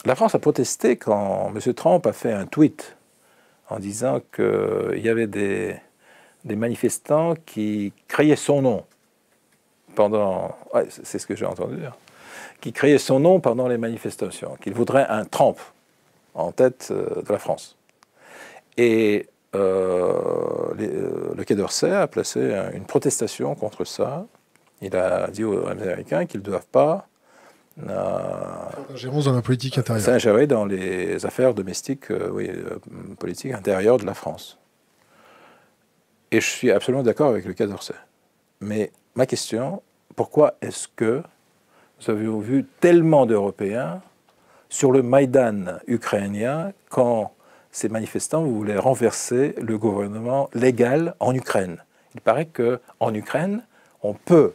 la France a protesté quand M. Trump a fait un tweet en disant qu'il y avait des, manifestants qui criaient son nom pendant. c'est ce que j'ai entendu dire. Qui criaient son nom pendant les manifestations, qu'il voudrait un Trump en tête euh, de la France. Et euh, euh, le Quai d'Orsay a placé une protestation contre ça. Il a dit aux Américains qu'ils ne doivent pas euh, dans politique C'est dans les affaires domestiques, politiques euh, oui, euh, politiques intérieures de la France. Et je suis absolument d'accord avec le cas d'Orsay. Mais ma question, pourquoi est-ce que nous avons vu tellement d'Européens sur le Maïdan ukrainien quand ces manifestants voulaient renverser le gouvernement légal en Ukraine Il paraît qu'en Ukraine, on peut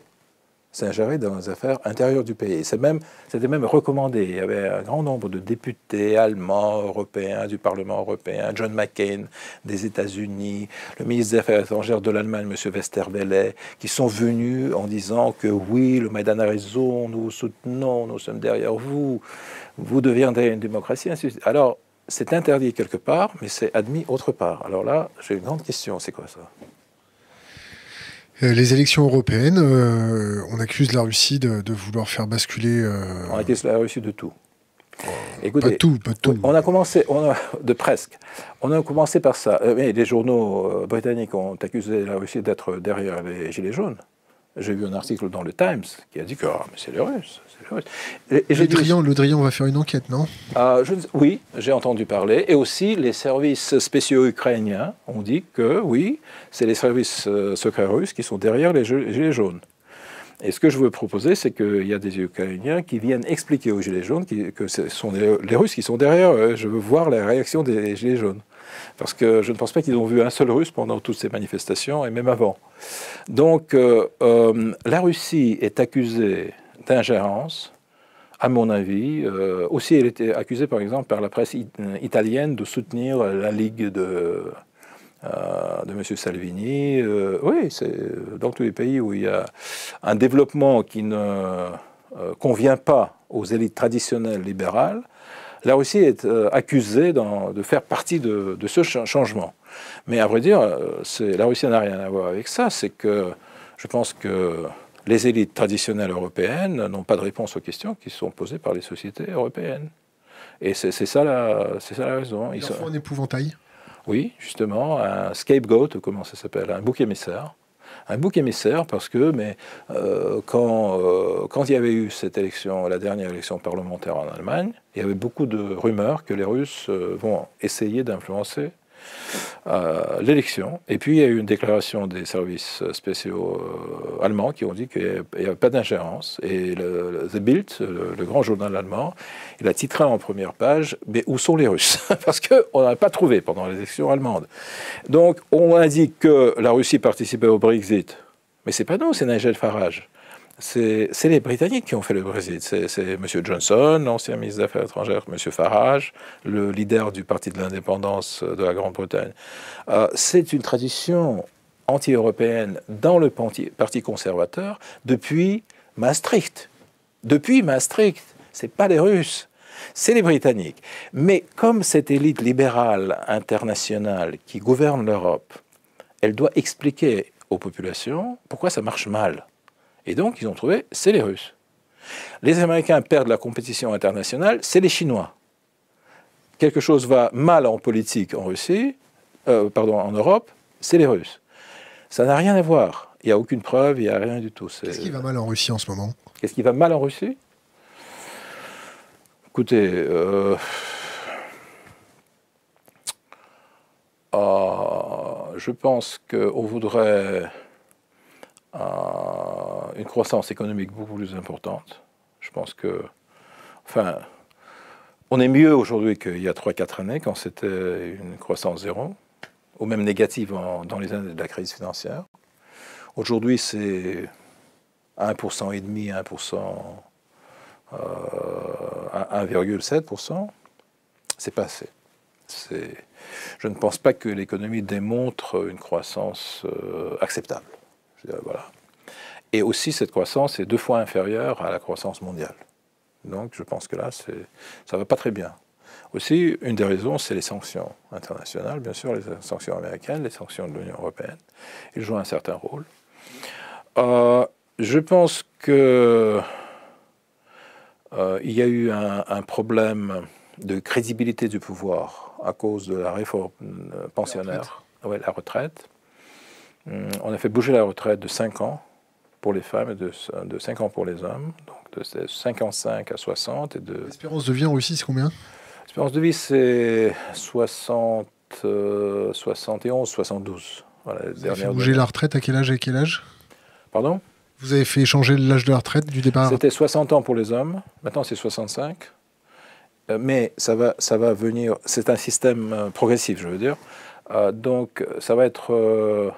s'ingérer dans les affaires intérieures du pays. même, c'était même recommandé. Il y avait un grand nombre de députés allemands, européens, du Parlement européen, John McCain des États-Unis, le ministre des Affaires étrangères de l'Allemagne, M. Westerwelle, qui sont venus en disant que oui, le Maïdan a raison, nous vous soutenons, nous sommes derrière vous, vous deviendrez une démocratie. Alors, c'est interdit quelque part, mais c'est admis autre part. Alors là, j'ai une grande question, c'est quoi ça euh, les élections européennes, euh, on accuse la Russie de, vouloir faire basculer. Euh, on accuse la Russie de tout. Écoutez, pas tout, pas tout. On a commencé, on de presque. On a commencé par ça. les journaux britanniques ont accusé la Russie d'être derrière les gilets jaunes. J'ai vu un article dans le Times qui a dit que ah, c'est les Russes. le, Drian, va faire une enquête, non ah, je... Oui, j'ai entendu parler. Et aussi, les services spéciaux ukrainiens ont dit que oui, c'est les services euh, secrets russes qui sont derrière les Gilets jaunes. Et ce que je veux proposer, c'est qu'il y a des Ukrainiens qui viennent expliquer aux Gilets jaunes que ce sont les, Russes qui sont derrière Je veux voir la réaction des Gilets jaunes. Parce que je ne pense pas qu'ils ont vu un seul Russe pendant toutes ces manifestations et même avant. Donc euh, euh, la Russie est accusée d'ingérence. À mon avis, euh, aussi elle était accusée par exemple par la presse italienne de soutenir la Ligue de, de M. Salvini. oui, c'est dans tous les pays où il y a un développement qui ne convient pas aux élites traditionnelles libérales, la Russie est euh, accusée de faire partie de, ce changement. Mais à vrai dire, euh, la Russie n'a rien à voir avec ça. C'est que je pense que les élites traditionnelles européennes n'ont pas de réponse aux questions qui sont posées par les sociétés européennes. Et c'est ça, la, ça la raison. Ils, un épouvantail Oui, justement, un scapegoat, comment ça s'appelle, un bouc émissaire un bouc émissaire parce que mais, euh, quand, euh, quand il y avait eu cette élection, la dernière élection parlementaire en Allemagne, il y avait beaucoup de rumeurs que les Russes euh, vont essayer d'influencer euh, l'élection. Et puis, il y a eu une déclaration des services spéciaux euh, allemands qui ont dit qu'il n'y avait pas d'ingérence. Et le, The Bild, le, grand journal allemand, il a titré en première page Mais où sont les Russes Parce qu'on on pas trouvé pendant l'élection allemande. Donc, on indique que la Russie participait au Brexit. Mais c'est pas nous, c'est Nigel Farage c'est les Britanniques qui ont fait le Brexit. C'est M. Johnson, l'ancien ministre des Affaires étrangères, M. Farage, le leader du Parti de l'indépendance de la Grande-Bretagne. Euh, c'est une tradition anti-européenne dans le Parti conservateur depuis Maastricht. Depuis Maastricht, C'est pas les Russes c'est les Britanniques. Mais comme cette élite libérale internationale qui gouverne l'Europe, elle doit expliquer aux populations pourquoi ça marche mal. Et donc, ils ont trouvé, c'est les Russes. Les Américains perdent la compétition internationale, c'est les Chinois. Quelque chose va mal en politique en Russie, euh, pardon, en Europe, c'est les Russes. Ça n'a rien à voir. Il n'y a aucune preuve, il n'y a rien du tout. Qu'est-ce qui va mal en Russie en ce moment Qu'est-ce qui va mal en Russie Écoutez, euh, ah, je pense qu'on voudrait une croissance économique beaucoup plus importante. Je pense que, enfin, on est mieux aujourd'hui qu'il y a 3-4 années, quand c'était une croissance zéro, ou même négative dans les années de la crise financière. Aujourd'hui, c'est 1% et demi, 1%, euh, 1,7%. C'est pas assez. Je ne pense pas que l'économie démontre une croissance euh, acceptable. voilà. Et aussi, cette croissance est deux fois inférieure à la croissance mondiale. Donc, je pense que là, ça ne va pas très bien. Aussi, une des raisons, c'est les sanctions internationales, bien sûr, les sanctions américaines, les sanctions de l'Union européenne. Ils jouent un certain rôle. Euh, je pense qu'il euh, y a eu un, problème de crédibilité du pouvoir à cause de la réforme pensionnaire, la retraite. Ouais, la retraite. Hum, on a fait bouger la retraite de 5 ans pour les femmes et de, de 5 ans pour les hommes, donc de 55 à 60. Et de... L'espérance de vie en Russie, c'est combien L'espérance de vie, c'est 60, 71, 72. Voilà, Vous avez fait bouger la retraite à quel âge à quel âge Pardon Vous avez fait changer l'âge de la retraite du départ C'était 60 ans pour les hommes, maintenant c'est 65 euh, mais ça va, ça va venir, c'est un système euh, progressif, je veux dire. Euh, donc, ça va être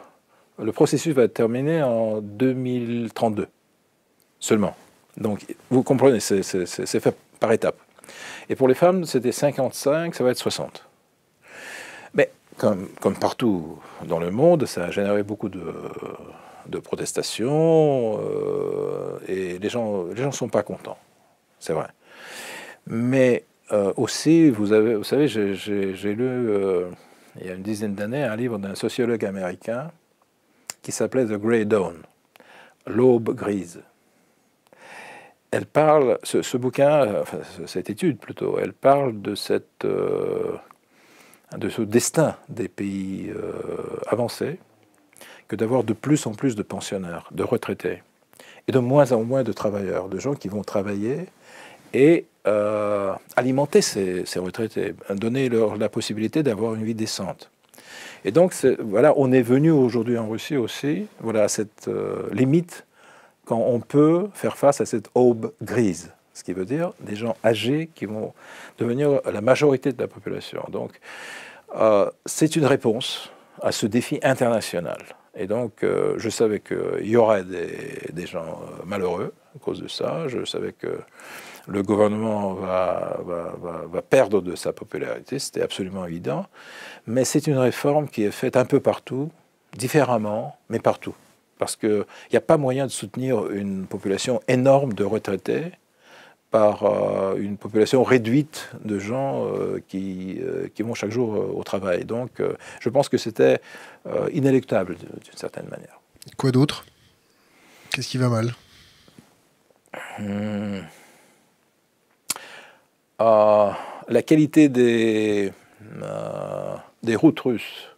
le processus va être terminé en 2032 seulement. Donc, vous comprenez, c'est fait par étapes. Et pour les femmes, c'était 55, ça va être 60. Mais comme, partout dans le monde, ça a généré beaucoup de, protestations euh, et les gens ne les gens sont pas contents, c'est vrai. Mais euh, aussi, vous, avez, vous savez, j'ai lu euh, il y a une dizaine d'années un livre d'un sociologue américain qui s'appelait The Grey Dawn, l'aube grise. Elle parle, ce, bouquin, euh, cette étude plutôt, elle parle de, cette, euh, de ce destin des pays euh, avancés que d'avoir de plus en plus de pensionnaires, de retraités, et de moins en moins de travailleurs, de gens qui vont travailler et alimenter ces, ces retraités, donner leur la possibilité d'avoir une vie décente. Et donc, voilà, on est venu aujourd'hui en Russie aussi, voilà, à cette euh, limite quand on peut faire face à cette aube grise, ce qui veut dire des gens âgés qui vont devenir la majorité de la population. Donc, euh, c'est une réponse à ce défi international. Et donc, euh, je savais qu'il y aurait des, des gens malheureux à cause de ça. Je savais que le gouvernement va, perdre de sa popularité, c'était absolument évident. Mais c'est une réforme qui est faite un peu partout, différemment, mais partout. Parce qu'il n'y a pas moyen de soutenir une population énorme de retraités par euh, une population réduite de gens euh, euh, qui, vont chaque jour au travail. Donc je pense que c'était inéluctable d'une certaine manière. Quoi d'autre Qu'est-ce qui va mal hum la qualité des, euh, des routes russes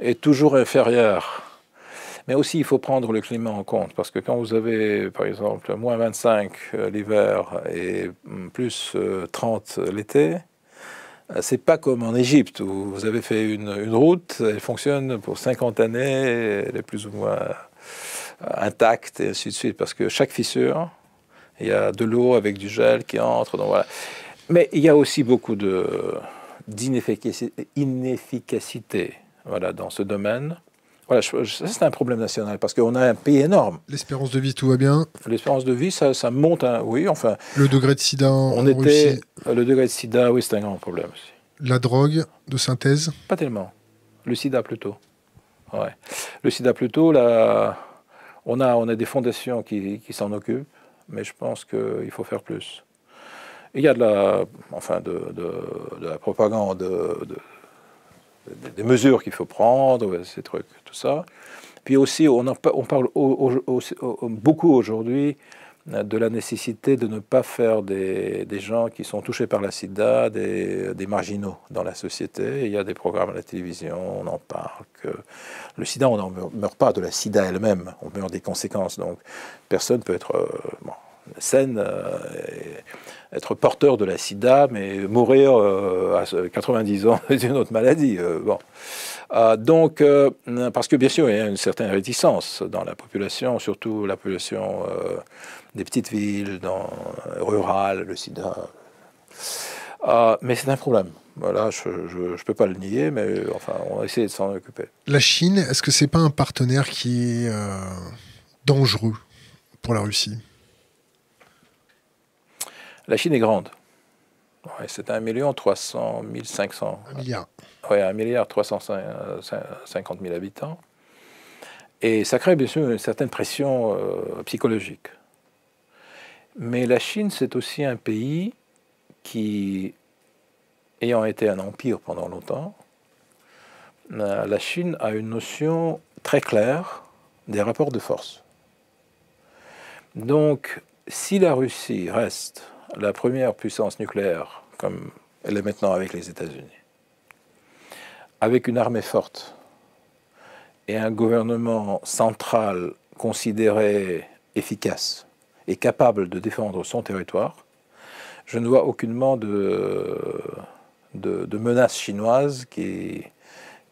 est toujours inférieure. Mais aussi, il faut prendre le climat en compte, parce que quand vous avez, par exemple, moins 25 euh, l'hiver et mm, plus 30 euh, l'été, c'est pas comme en Égypte où vous avez fait une, une, route, elle fonctionne pour 50 années, elle est plus ou moins intacte et ainsi de suite, parce que chaque fissure, il y a de l'eau avec du gel qui entre. Donc voilà. Mais il y a aussi beaucoup d'inefficacité voilà, dans ce domaine. Voilà, c'est un problème national parce qu'on a un pays énorme. L'espérance de vie, tout va bien. L'espérance de vie, ça, monte. Hein, oui, enfin. Le degré de sida on était, Le degré de sida, oui, c'est un grand problème aussi. La drogue de synthèse Pas tellement. Le sida plutôt. Ouais. Le sida plutôt, là, on a, on a des fondations qui, qui s'en occupent, mais je pense qu'il faut faire plus. Il y a de la, enfin de, la propagande, de, des mesures qu'il faut prendre, ces trucs, tout ça. Puis aussi, on, on parle beaucoup aujourd'hui euh, de la nécessité de ne pas faire des, gens qui sont touchés par la sida des, marginaux dans la société. il y a des programmes à la télévision, on en parle. Que le sida, on ne meurt, pas de la sida elle-même, on meurt des conséquences. Donc, personne peut être. Euh, saine, euh, être porteur de la sida, mais mourir euh, à 90 ans d'une autre maladie. Euh, bon. donc, parce que bien sûr, il y a une certaine réticence dans la population, surtout la population des petites villes, dans, rurales, le sida. mais c'est un problème. Voilà, je ne peux pas le nier, mais enfin, on va essayer de s'en occuper. La Chine, est-ce que c'est pas un partenaire qui est dangereux pour la Russie la Chine est grande. c'est 1 million 300 500. 1 milliard. Oui, 1 milliard 350 habitants. Et ça crée bien sûr une certaine pression euh, psychologique. Mais la Chine, c'est aussi un pays qui, ayant été un empire pendant longtemps, euh, la Chine a une notion très claire des rapports de force. Donc, si la Russie reste la première puissance nucléaire, comme elle est maintenant avec les États-Unis, avec une armée forte et un gouvernement central considéré efficace et capable de défendre son territoire, je ne vois aucunement de, de, de menace qui,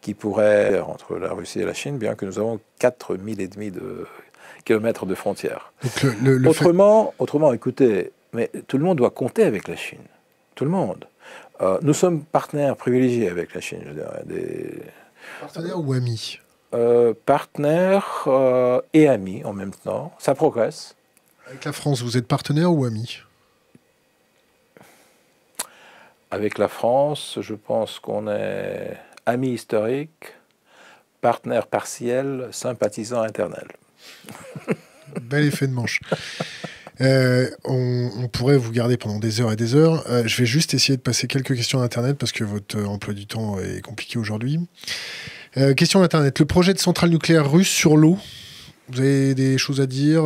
qui pourrait entre la Russie et la Chine, bien que nous avons 4000 et demi de kilomètres de frontières. autrement, autrement, écoutez, mais tout le monde doit compter avec la Chine. Tout le monde. Euh, nous sommes partenaires privilégiés avec la Chine, je dirais. Partenaires ou amis euh, Partenaires euh, et amis en même temps. Ça progresse. Avec la France, vous êtes partenaire ou ami Avec la France, je pense qu'on est ami historique, partenaire partiel, sympathisant éternel. Bel effet de manche. Euh, on, pourrait vous garder pendant des heures et des heures. Euh, je vais juste essayer de passer quelques questions d'Internet parce que votre euh, emploi du temps est compliqué aujourd'hui. Euh, question d'Internet. Le projet de centrale nucléaire russe sur l'eau, vous avez des choses à dire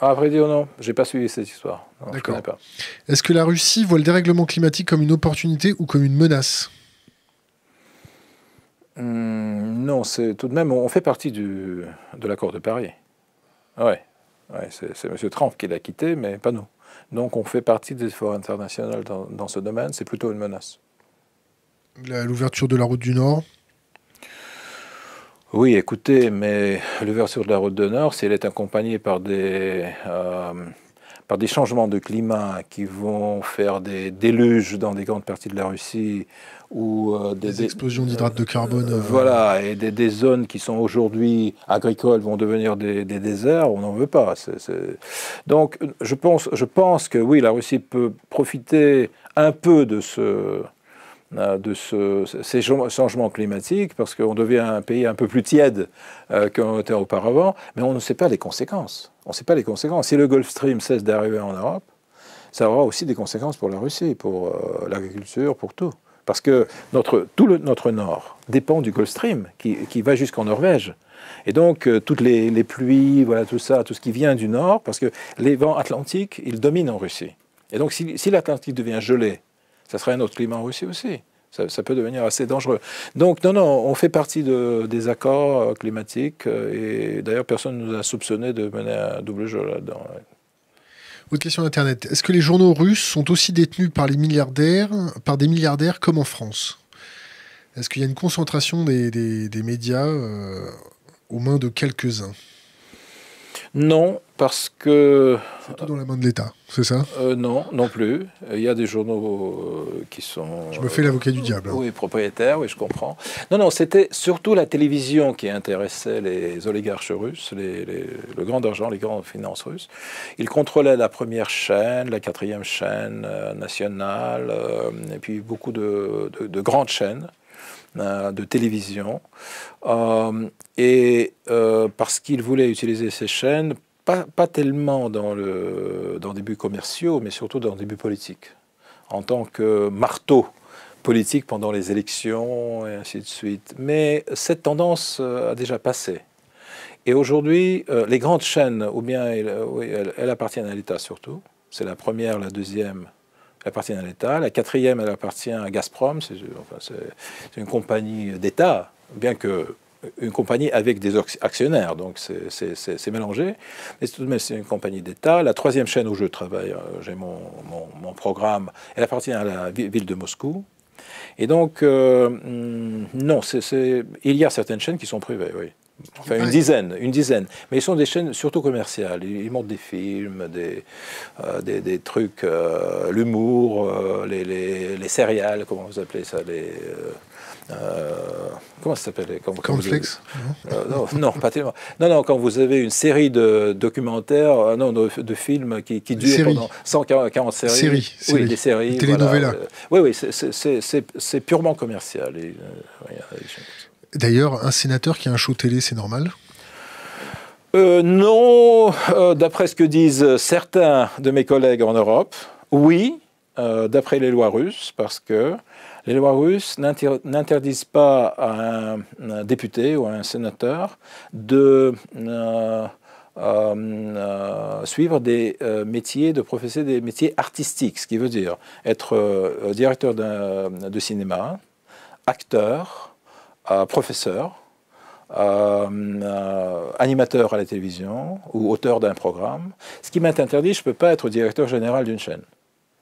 ah, À vrai dire, non. J'ai pas suivi cette histoire. D'accord. Est-ce que la Russie voit le dérèglement climatique comme une opportunité ou comme une menace hmm, Non, c'est tout de même, on fait partie du, de l'accord de Paris. Ouais c'est M. Trump qui l'a quitté, mais pas nous. Donc on fait partie des efforts internationaux dans, ce domaine, c'est plutôt une menace. L'ouverture de la route du Nord Oui, écoutez, mais l'ouverture de la route du Nord, si elle est accompagnée par des, euh, par des changements de climat qui vont faire des déluges dans des grandes parties de la Russie ou euh, des, explosions d'hydrates de carbone. Euh, voilà, et des, zones qui sont aujourd'hui agricoles vont devenir des, déserts, on n'en veut pas. Donc je pense, je pense que oui, la Russie peut profiter un peu de ce euh, de ce, ces changements climatiques, parce qu'on devient un pays un peu plus tiède qu'on était auparavant, mais on ne sait pas les conséquences. On ne sait pas les conséquences. Si le Gulf Stream cesse d'arriver en Europe, ça aura aussi des conséquences pour la Russie, pour l'agriculture, pour tout. Parce que notre, tout le, notre nord dépend du Gulf Stream qui, va jusqu'en Norvège. Et donc, euh, toutes les, pluies, voilà tout ça, tout ce qui vient du nord, parce que les vents atlantiques, ils dominent en Russie. Et donc, si, l'Atlantique devient gelé, ça serait un autre climat en Russie aussi. Ça, peut devenir assez dangereux. Donc, non, non, on fait partie de, des accords euh, climatiques. Euh, et d'ailleurs, personne ne nous a soupçonné de mener un double jeu là-dedans. Autre question d'Internet. Est-ce que les journaux russes sont aussi détenus par, les milliardaires, par des milliardaires comme en France Est-ce qu'il y a une concentration des, médias euh, aux mains de quelques-uns non, parce que... C'est tout dans la main de l'État, c'est ça euh, Non, non plus. Euh, il y a des journaux euh, qui sont... Je me fais l'avocat du diable. Hein. Oui, propriétaire, oui, je comprends. Non, non, c'était surtout la télévision qui intéressait les oligarches russes, les, le grand argent, les grandes finances russes. Ils contrôlaient la première chaîne, la quatrième chaîne nationale, et puis beaucoup de grandes chaînes. Euh, de télévision, euh, et euh, parce qu'il voulait utiliser ces chaînes pas, tellement dans, le, dans des buts commerciaux, mais surtout dans des buts politiques, en tant que marteau politique pendant les élections et ainsi de suite. Mais cette tendance a déjà passé. Et aujourd'hui, les grandes chaînes, ou bien elles appartiennent à l'État surtout, c'est la première, la deuxième, appartient à l'État. La quatrième, elle appartient à Gazprom, c'est une compagnie d'État, bien que euh, une compagnie avec des actionnaires, donc c'est mélangé. Mais tout de même, c'est une compagnie d'État. La troisième chaîne où je travaille, euh, j'ai mon, mon, programme, elle appartient à la ville de Moscou. Et donc, euh, hmm, non, il y a certaines chaînes qui sont privées, oui. Enfin, une dizaine, une dizaine. Mais ils sont des chaînes surtout commerciales. Ils, montent des films, des, euh, des, trucs, euh, l'humour, euh, les, les, céréales, comment vous appelez ça les, comment ça s'appelle quand, non, pas tellement. Non, non, quand vous avez une série de documentaires, non, de, films qui, qui durent pendant 140 séries. oui, des séries. Télénovelas. Oui, oui, c'est purement commercial. Et, D'ailleurs, un sénateur qui a un show télé, c'est normal euh, Non, euh, d'après ce que disent certains de mes collègues en Europe, oui, euh, d'après les lois russes, parce que les lois russes n'interdisent pas à un, député ou à un sénateur de... suivre des métiers, de professer des métiers artistiques, ce qui veut dire être directeur de cinéma, acteur, professeur, euh, animateur à la télévision ou auteur d'un programme. Ce qui m'est interdit, je ne peux pas être directeur général d'une chaîne.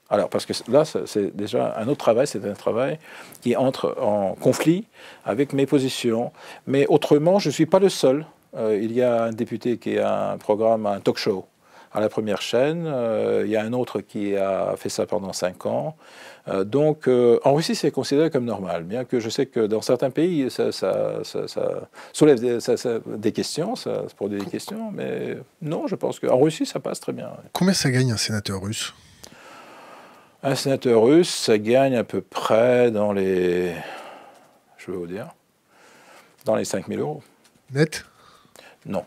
Alors, parce que là, c'est déjà un autre travail, c'est un travail qui entre en conflit avec mes positions. Mais autrement, je ne suis pas le seul. Euh, il y a un député qui a un programme, un talk show, à la première chaîne. Euh, il y a un autre qui a fait ça pendant cinq ans. Euh, donc euh, en Russie, c'est considéré comme normal, bien que je sais que dans certains pays, ça, soulève des, questions, ça se produit des questions, mais non, je pense qu'en Russie, ça passe très bien. Combien ça gagne un sénateur russe Un sénateur russe, ça gagne à peu près dans les. Je vais vous dire. Dans les 000 euros. Net Non.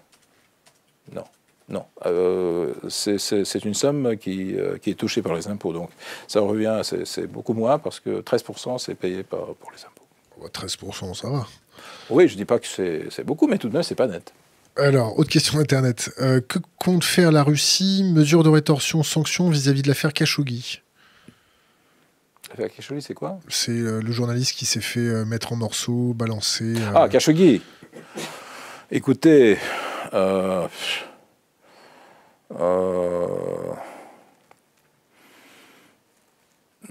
Non, euh, c'est une somme euh, qui, est touchée par les impôts. Donc ça revient, c'est beaucoup moins parce que 13% c'est payé par, pour les impôts. 13%, bah, ça va. Oui, je ne dis pas que c'est beaucoup, mais tout de même, c'est pas net. Alors, autre question Internet. Euh, que compte faire la Russie Mesures de rétorsion, sanctions vis-à-vis de l'affaire Khashoggi L'affaire Khashoggi, c'est quoi C'est le journaliste qui s'est fait mettre en morceaux, balancer. Ah, Khashoggi Écoutez. Euh,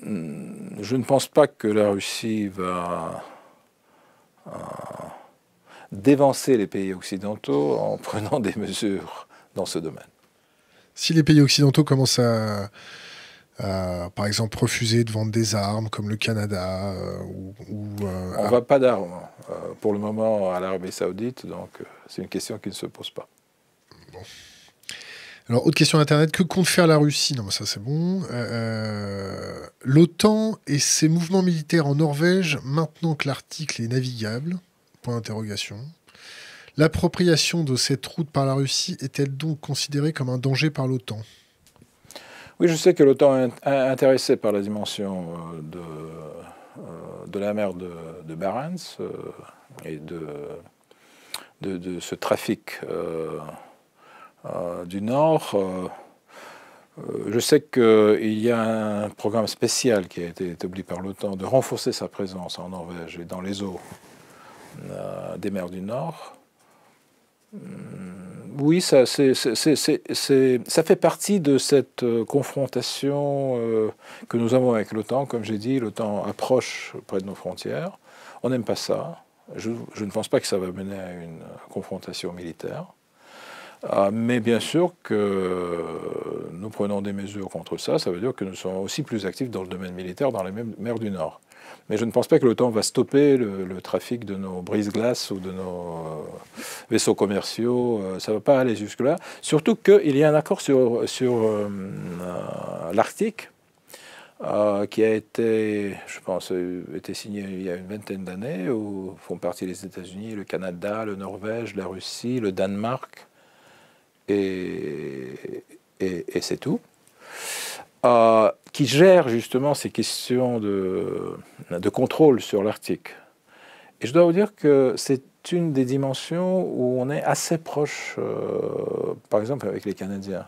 je ne pense pas que la Russie va euh, dévancer les pays occidentaux en prenant des mesures dans ce domaine. Si les pays occidentaux commencent à, par exemple, refuser de vendre des armes, comme le Canada, euh, ou, on ne va pas d'armes pour le moment à l'Arabie saoudite, donc c'est une question qui ne se pose pas. Alors, autre question Internet, que compte faire la Russie Non, mais ça c'est bon. Euh, euh, L'OTAN et ses mouvements militaires en Norvège, maintenant que l'article est navigable Point d'interrogation. L'appropriation de cette route par la Russie est-elle donc considérée comme un danger par l'OTAN Oui, je sais que l'OTAN est intéressé par la dimension euh, de, de la mer de, Barents et de, de, ce trafic. Euh, du Nord. Euh, euh, je sais qu'il y a un programme spécial qui a été établi par l'OTAN de renforcer sa présence en Norvège et dans les eaux des mers du Nord. Hum, oui, ça, fait partie de cette confrontation que nous avons avec l'OTAN. Comme j'ai dit, l'OTAN approche près de nos frontières. On n'aime pas ça. je, ne pense pas que ça va mener à une confrontation militaire. Ah, mais bien sûr que nous prenons des mesures contre ça, ça veut dire que nous sommes aussi plus actifs dans le domaine militaire dans les mêmes mers du Nord. Mais je ne pense pas que l'OTAN va stopper le, trafic de nos brise glaces ou de nos euh, vaisseaux commerciaux. Euh, ça ne va pas aller jusque-là. Surtout qu'il y a un accord sur, euh, l'Arctique qui a été, je pense, été signé il y a une vingtaine d'années, où font partie les États-Unis, le Canada, le Norvège, la Russie, le Danemark et, et, c'est tout, euh, qui gère justement ces questions de, contrôle sur l'Arctique. Et je dois vous dire que c'est une des dimensions où on est assez proche, euh, par exemple avec les Canadiens.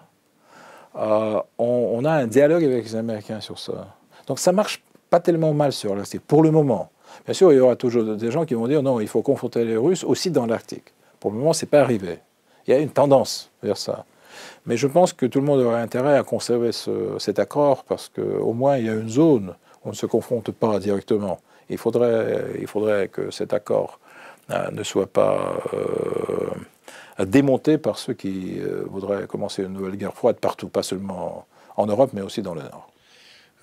Euh, on, a un dialogue avec les Américains sur ça. Donc ça marche pas tellement mal sur l'Arctique, pour le moment. Bien sûr, il y aura toujours des gens qui vont dire non, il faut confronter les Russes aussi dans l'Arctique. Pour le moment, ce n'est pas arrivé. Il y a une tendance vers ça. Mais je pense que tout le monde aurait intérêt à conserver cet accord parce qu'au moins il y a une zone où on ne se confronte pas directement. Il faudrait, il faudrait que cet accord euh, ne soit pas euh, démonté par ceux qui euh, voudraient commencer une nouvelle guerre froide partout, pas seulement en Europe, mais aussi dans le Nord.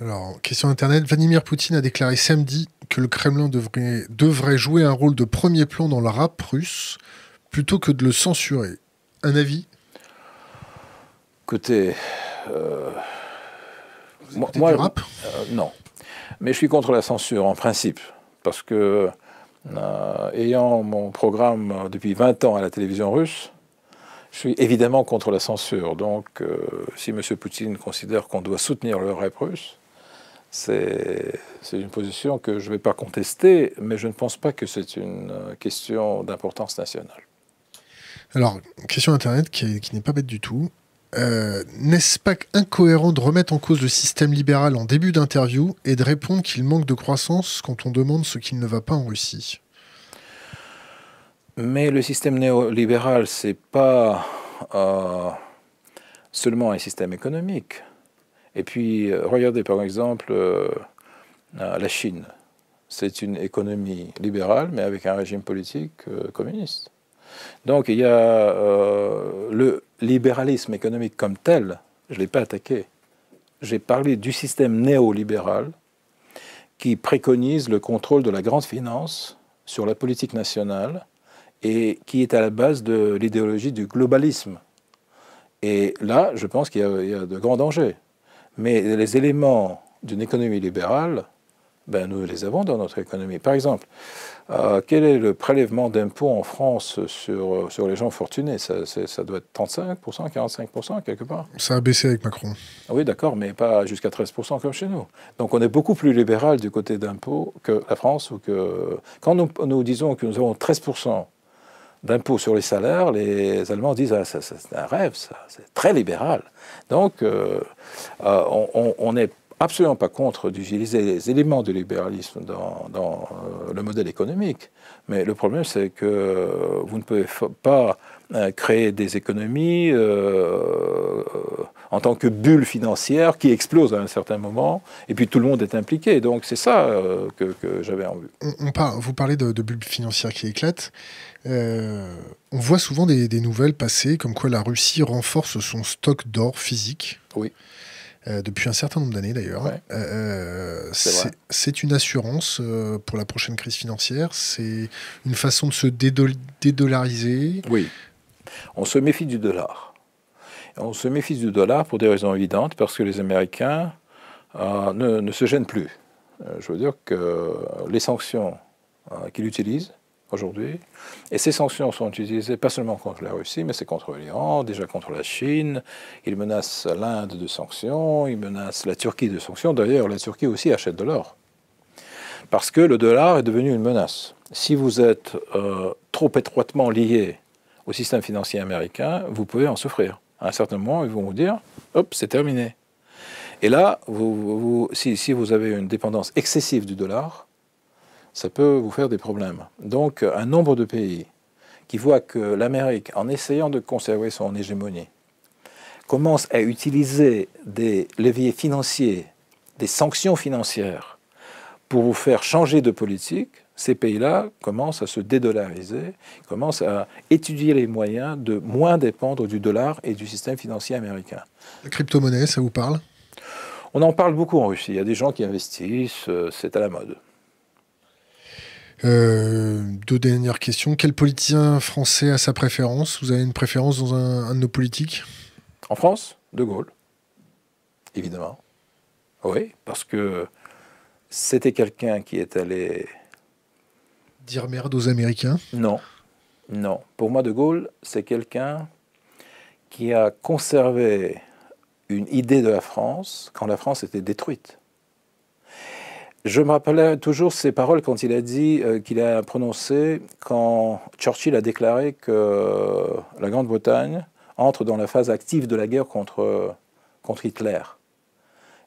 Alors, question Internet. Vladimir Poutine a déclaré samedi que le Kremlin devrait, devrait jouer un rôle de premier plan dans le rap russe plutôt que de le censurer. Un avis euh, Écoutez. moi, euh, Non. Mais je suis contre la censure, en principe. Parce que, euh, ayant mon programme depuis 20 ans à la télévision russe, je suis évidemment contre la censure. Donc, si M. Poutine considère qu'on doit soutenir le rap russe, c'est une position que je ne vais pas contester, mais je ne pense pas que c'est une question d'importance nationale. Alors, question Internet qui, n'est pas bête du tout. Euh, n'est-ce pas incohérent de remettre en cause le système libéral en début d'interview et de répondre qu'il manque de croissance quand on demande ce qui ne va pas en Russie Mais le système néolibéral, c'est pas euh, seulement un système économique. Et puis, euh, regardez par exemple la Chine. C'est une économie libérale, mais avec un régime politique communiste. Donc il y a euh, le libéralisme économique comme tel, je ne l'ai pas attaqué. J'ai parlé du système néolibéral qui préconise le contrôle de la grande finance sur la politique nationale et qui est à la base de l'idéologie du globalisme. Et là, je pense qu'il y, a de grands dangers. Mais les éléments d'une économie libérale, ben, nous les avons dans notre économie. Par exemple, euh, quel est le prélèvement d'impôts en France sur, sur les gens fortunés ça, doit être 35%, 45% quelque part Ça a baissé avec Macron. Ah oui, d'accord, mais pas jusqu'à 13% comme chez nous. Donc on est beaucoup plus libéral du côté d'impôts que la France. Ou que... Quand nous, disons que nous avons 13% d'impôts sur les salaires, les Allemands disent ah, c'est un rêve, ça, c'est très libéral. Donc, euh, euh, on, on, est absolument pas contre d'utiliser les éléments du libéralisme dans, euh, le modèle économique, mais le problème c'est que vous ne pouvez pas euh, créer des économies euh, en tant que bulle financière qui explose à un certain moment, et puis tout le monde est impliqué. Donc c'est ça que, j'avais en vue. On, vous parlez de, de, bulle financière qui éclate. on voit souvent des, des nouvelles passer comme quoi la Russie renforce son stock d'or physique. Oui. Euh, depuis un certain nombre d'années d'ailleurs. Euh, euh, c'est une assurance pour la prochaine crise financière, c'est une façon de se dédollariser. Oui, on se méfie du dollar. On se méfie du dollar pour des raisons évidentes, parce que les Américains ne, ne, se gênent plus. je veux dire que les sanctions qu'ils utilisent aujourd'hui. Et ces sanctions sont utilisées pas seulement contre la Russie, mais c'est contre l'Iran, déjà contre la Chine. Ils menacent l'Inde de sanctions, ils menacent la Turquie de sanctions. D'ailleurs, la Turquie aussi achète de l'or. Parce que le dollar est devenu une menace. Si vous êtes euh, trop étroitement lié au système financier américain, vous pouvez en souffrir. À un certain moment, ils vont vous dire, hop, c'est terminé. Et là, si, si vous avez une dépendance excessive du dollar, ça peut vous faire des problèmes. Donc un nombre de pays qui voient que l'Amérique, en essayant de conserver son hégémonie, commence à utiliser des leviers financiers, des sanctions financières, pour vous faire changer de politique, ces pays-là commencent à se dédollariser, commencent à étudier les moyens de moins dépendre du dollar et du système financier américain. La crypto-monnaie, ça vous parle On en parle beaucoup en Russie. Il y a des gens qui investissent, euh, c'est à la mode. Euh, deux dernières questions. Quel politicien français a sa préférence Vous avez une préférence dans un, un de nos politiques En France, De Gaulle, évidemment. Oui, parce que c'était quelqu'un qui est allé... Dire merde aux Américains Non, non. Pour moi, De Gaulle, c'est quelqu'un qui a conservé une idée de la France quand la France était détruite. Je me rappelais toujours ses paroles quand il a dit euh, qu'il a prononcé quand Churchill a déclaré que euh, la Grande-Bretagne entre dans la phase active de la guerre contre, euh, contre Hitler.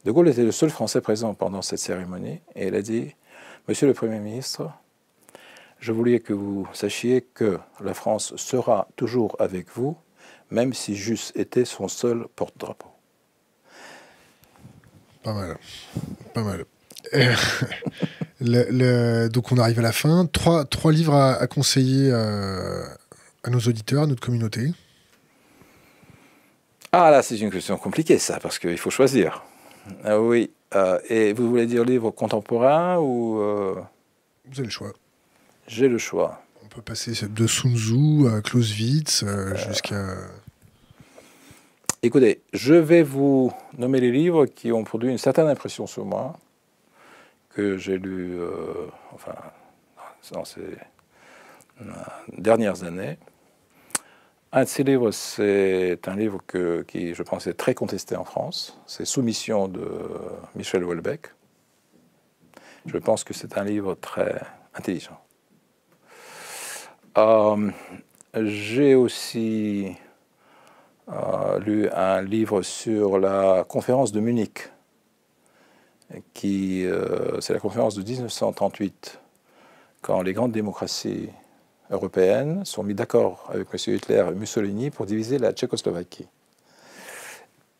De Gaulle était le seul Français présent pendant cette cérémonie et il a dit Monsieur le Premier ministre, je voulais que vous sachiez que la France sera toujours avec vous, même si j'eusse était son seul porte-drapeau. Pas mal. Pas mal. Euh, donc on arrive à la fin. Trois, livres à, conseiller euh, à nos auditeurs, à notre communauté. Ah là, c'est une question compliquée ça, parce qu'il faut choisir. Ah oui. Euh, et vous voulez dire livres contemporains ou... Vous avez le choix. J'ai le choix. On peut passer de Sun Tzu à Clausewitz jusqu'à... Écoutez, je vais vous nommer les livres qui ont produit une certaine impression sur moi que j'ai lu, euh, enfin, dans ces euh, dernières années. Un de ces livres, c'est un livre qui, je pense, est très contesté en France. C'est Soumission de Michel Houellebecq. Je pense que c'est un livre très intelligent. Euh, j'ai aussi lu un livre sur la conférence de Munich qui, euh, c'est la conférence de 1938, quand les grandes démocraties européennes sont mises d'accord avec M. Hitler et Mussolini pour diviser la Tchécoslovaquie.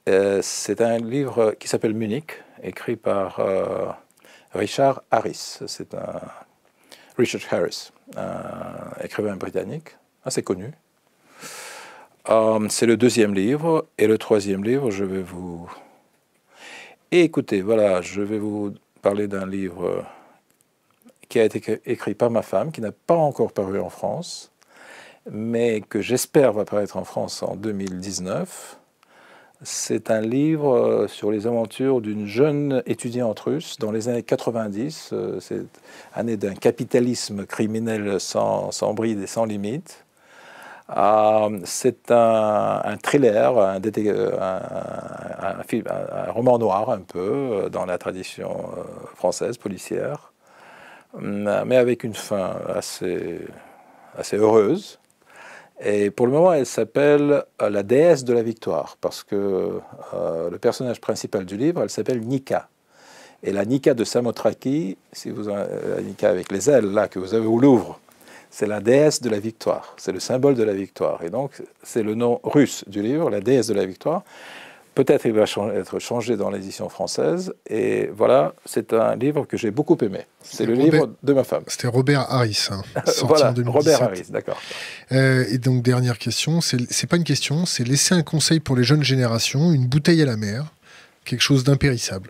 Euh, c'est un livre qui s'appelle Munich, écrit par euh, Richard Harris. C'est un Richard Harris, un écrivain britannique assez connu. c'est le deuxième livre et le troisième livre, je vais vous et écoutez, voilà, je vais vous parler d'un livre euh, qui a été écrit par ma femme, qui n'a pas encore paru en France, mais que j'espère va paraître en France en 2019. C'est un livre euh, sur les aventures d'une jeune étudiante russe dans les années 90, euh, cette année d'un capitalisme criminel sans, sans bride et sans limite. Euh, c'est un, thriller, un, un, film, un, roman noir un peu, euh, dans la tradition euh, française, policière, hum, mais avec une fin assez, assez heureuse. Et pour le moment, elle s'appelle La déesse de la victoire, parce que le personnage principal du livre, elle s'appelle Nika. Et la Nika de Samothraki, si vous la Nika avec les ailes, là, que vous avez au Louvre, c'est la déesse de la victoire, c'est le symbole de la victoire. Et donc, c'est le nom russe du livre, la déesse de la victoire. Peut-être il va être changé dans l'édition française. Et voilà, c'est un livre que j'ai beaucoup aimé. C'est le livre de ma femme. C'était Robert Harris. Hein, sorti en 2017. Robert Harris, d'accord. Euh, et donc, dernière question. C'est pas une question, c'est laisser un conseil pour les jeunes générations, une bouteille à la mer, quelque chose d'impérissable.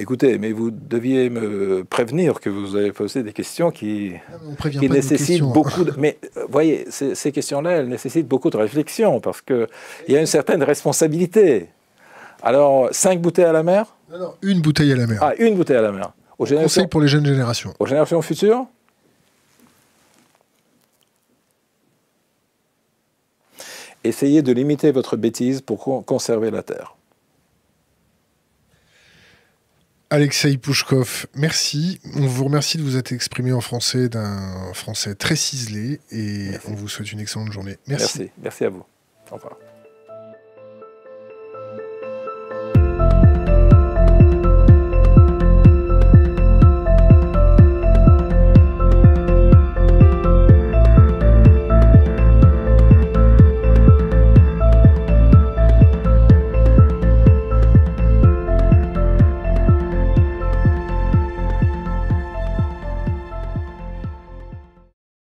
Écoutez, mais vous deviez me prévenir que vous avez posé des questions qui, ah, nécessitent beaucoup de... Mais euh, voyez, ces, questions-là, elles nécessitent beaucoup de réflexion parce qu'il y a une certaine responsabilité. Alors, cinq bouteilles à la mer non, non, une bouteille à la mer. Ah, une bouteille à la mer. Conseil pour les jeunes générations. Aux générations futures Essayez de limiter votre bêtise pour conserver la terre. Alexei Pouchkov, merci. On vous remercie de vous être exprimé en français d'un français très ciselé et on vous souhaite une excellente journée. Merci, merci à vous. Au revoir.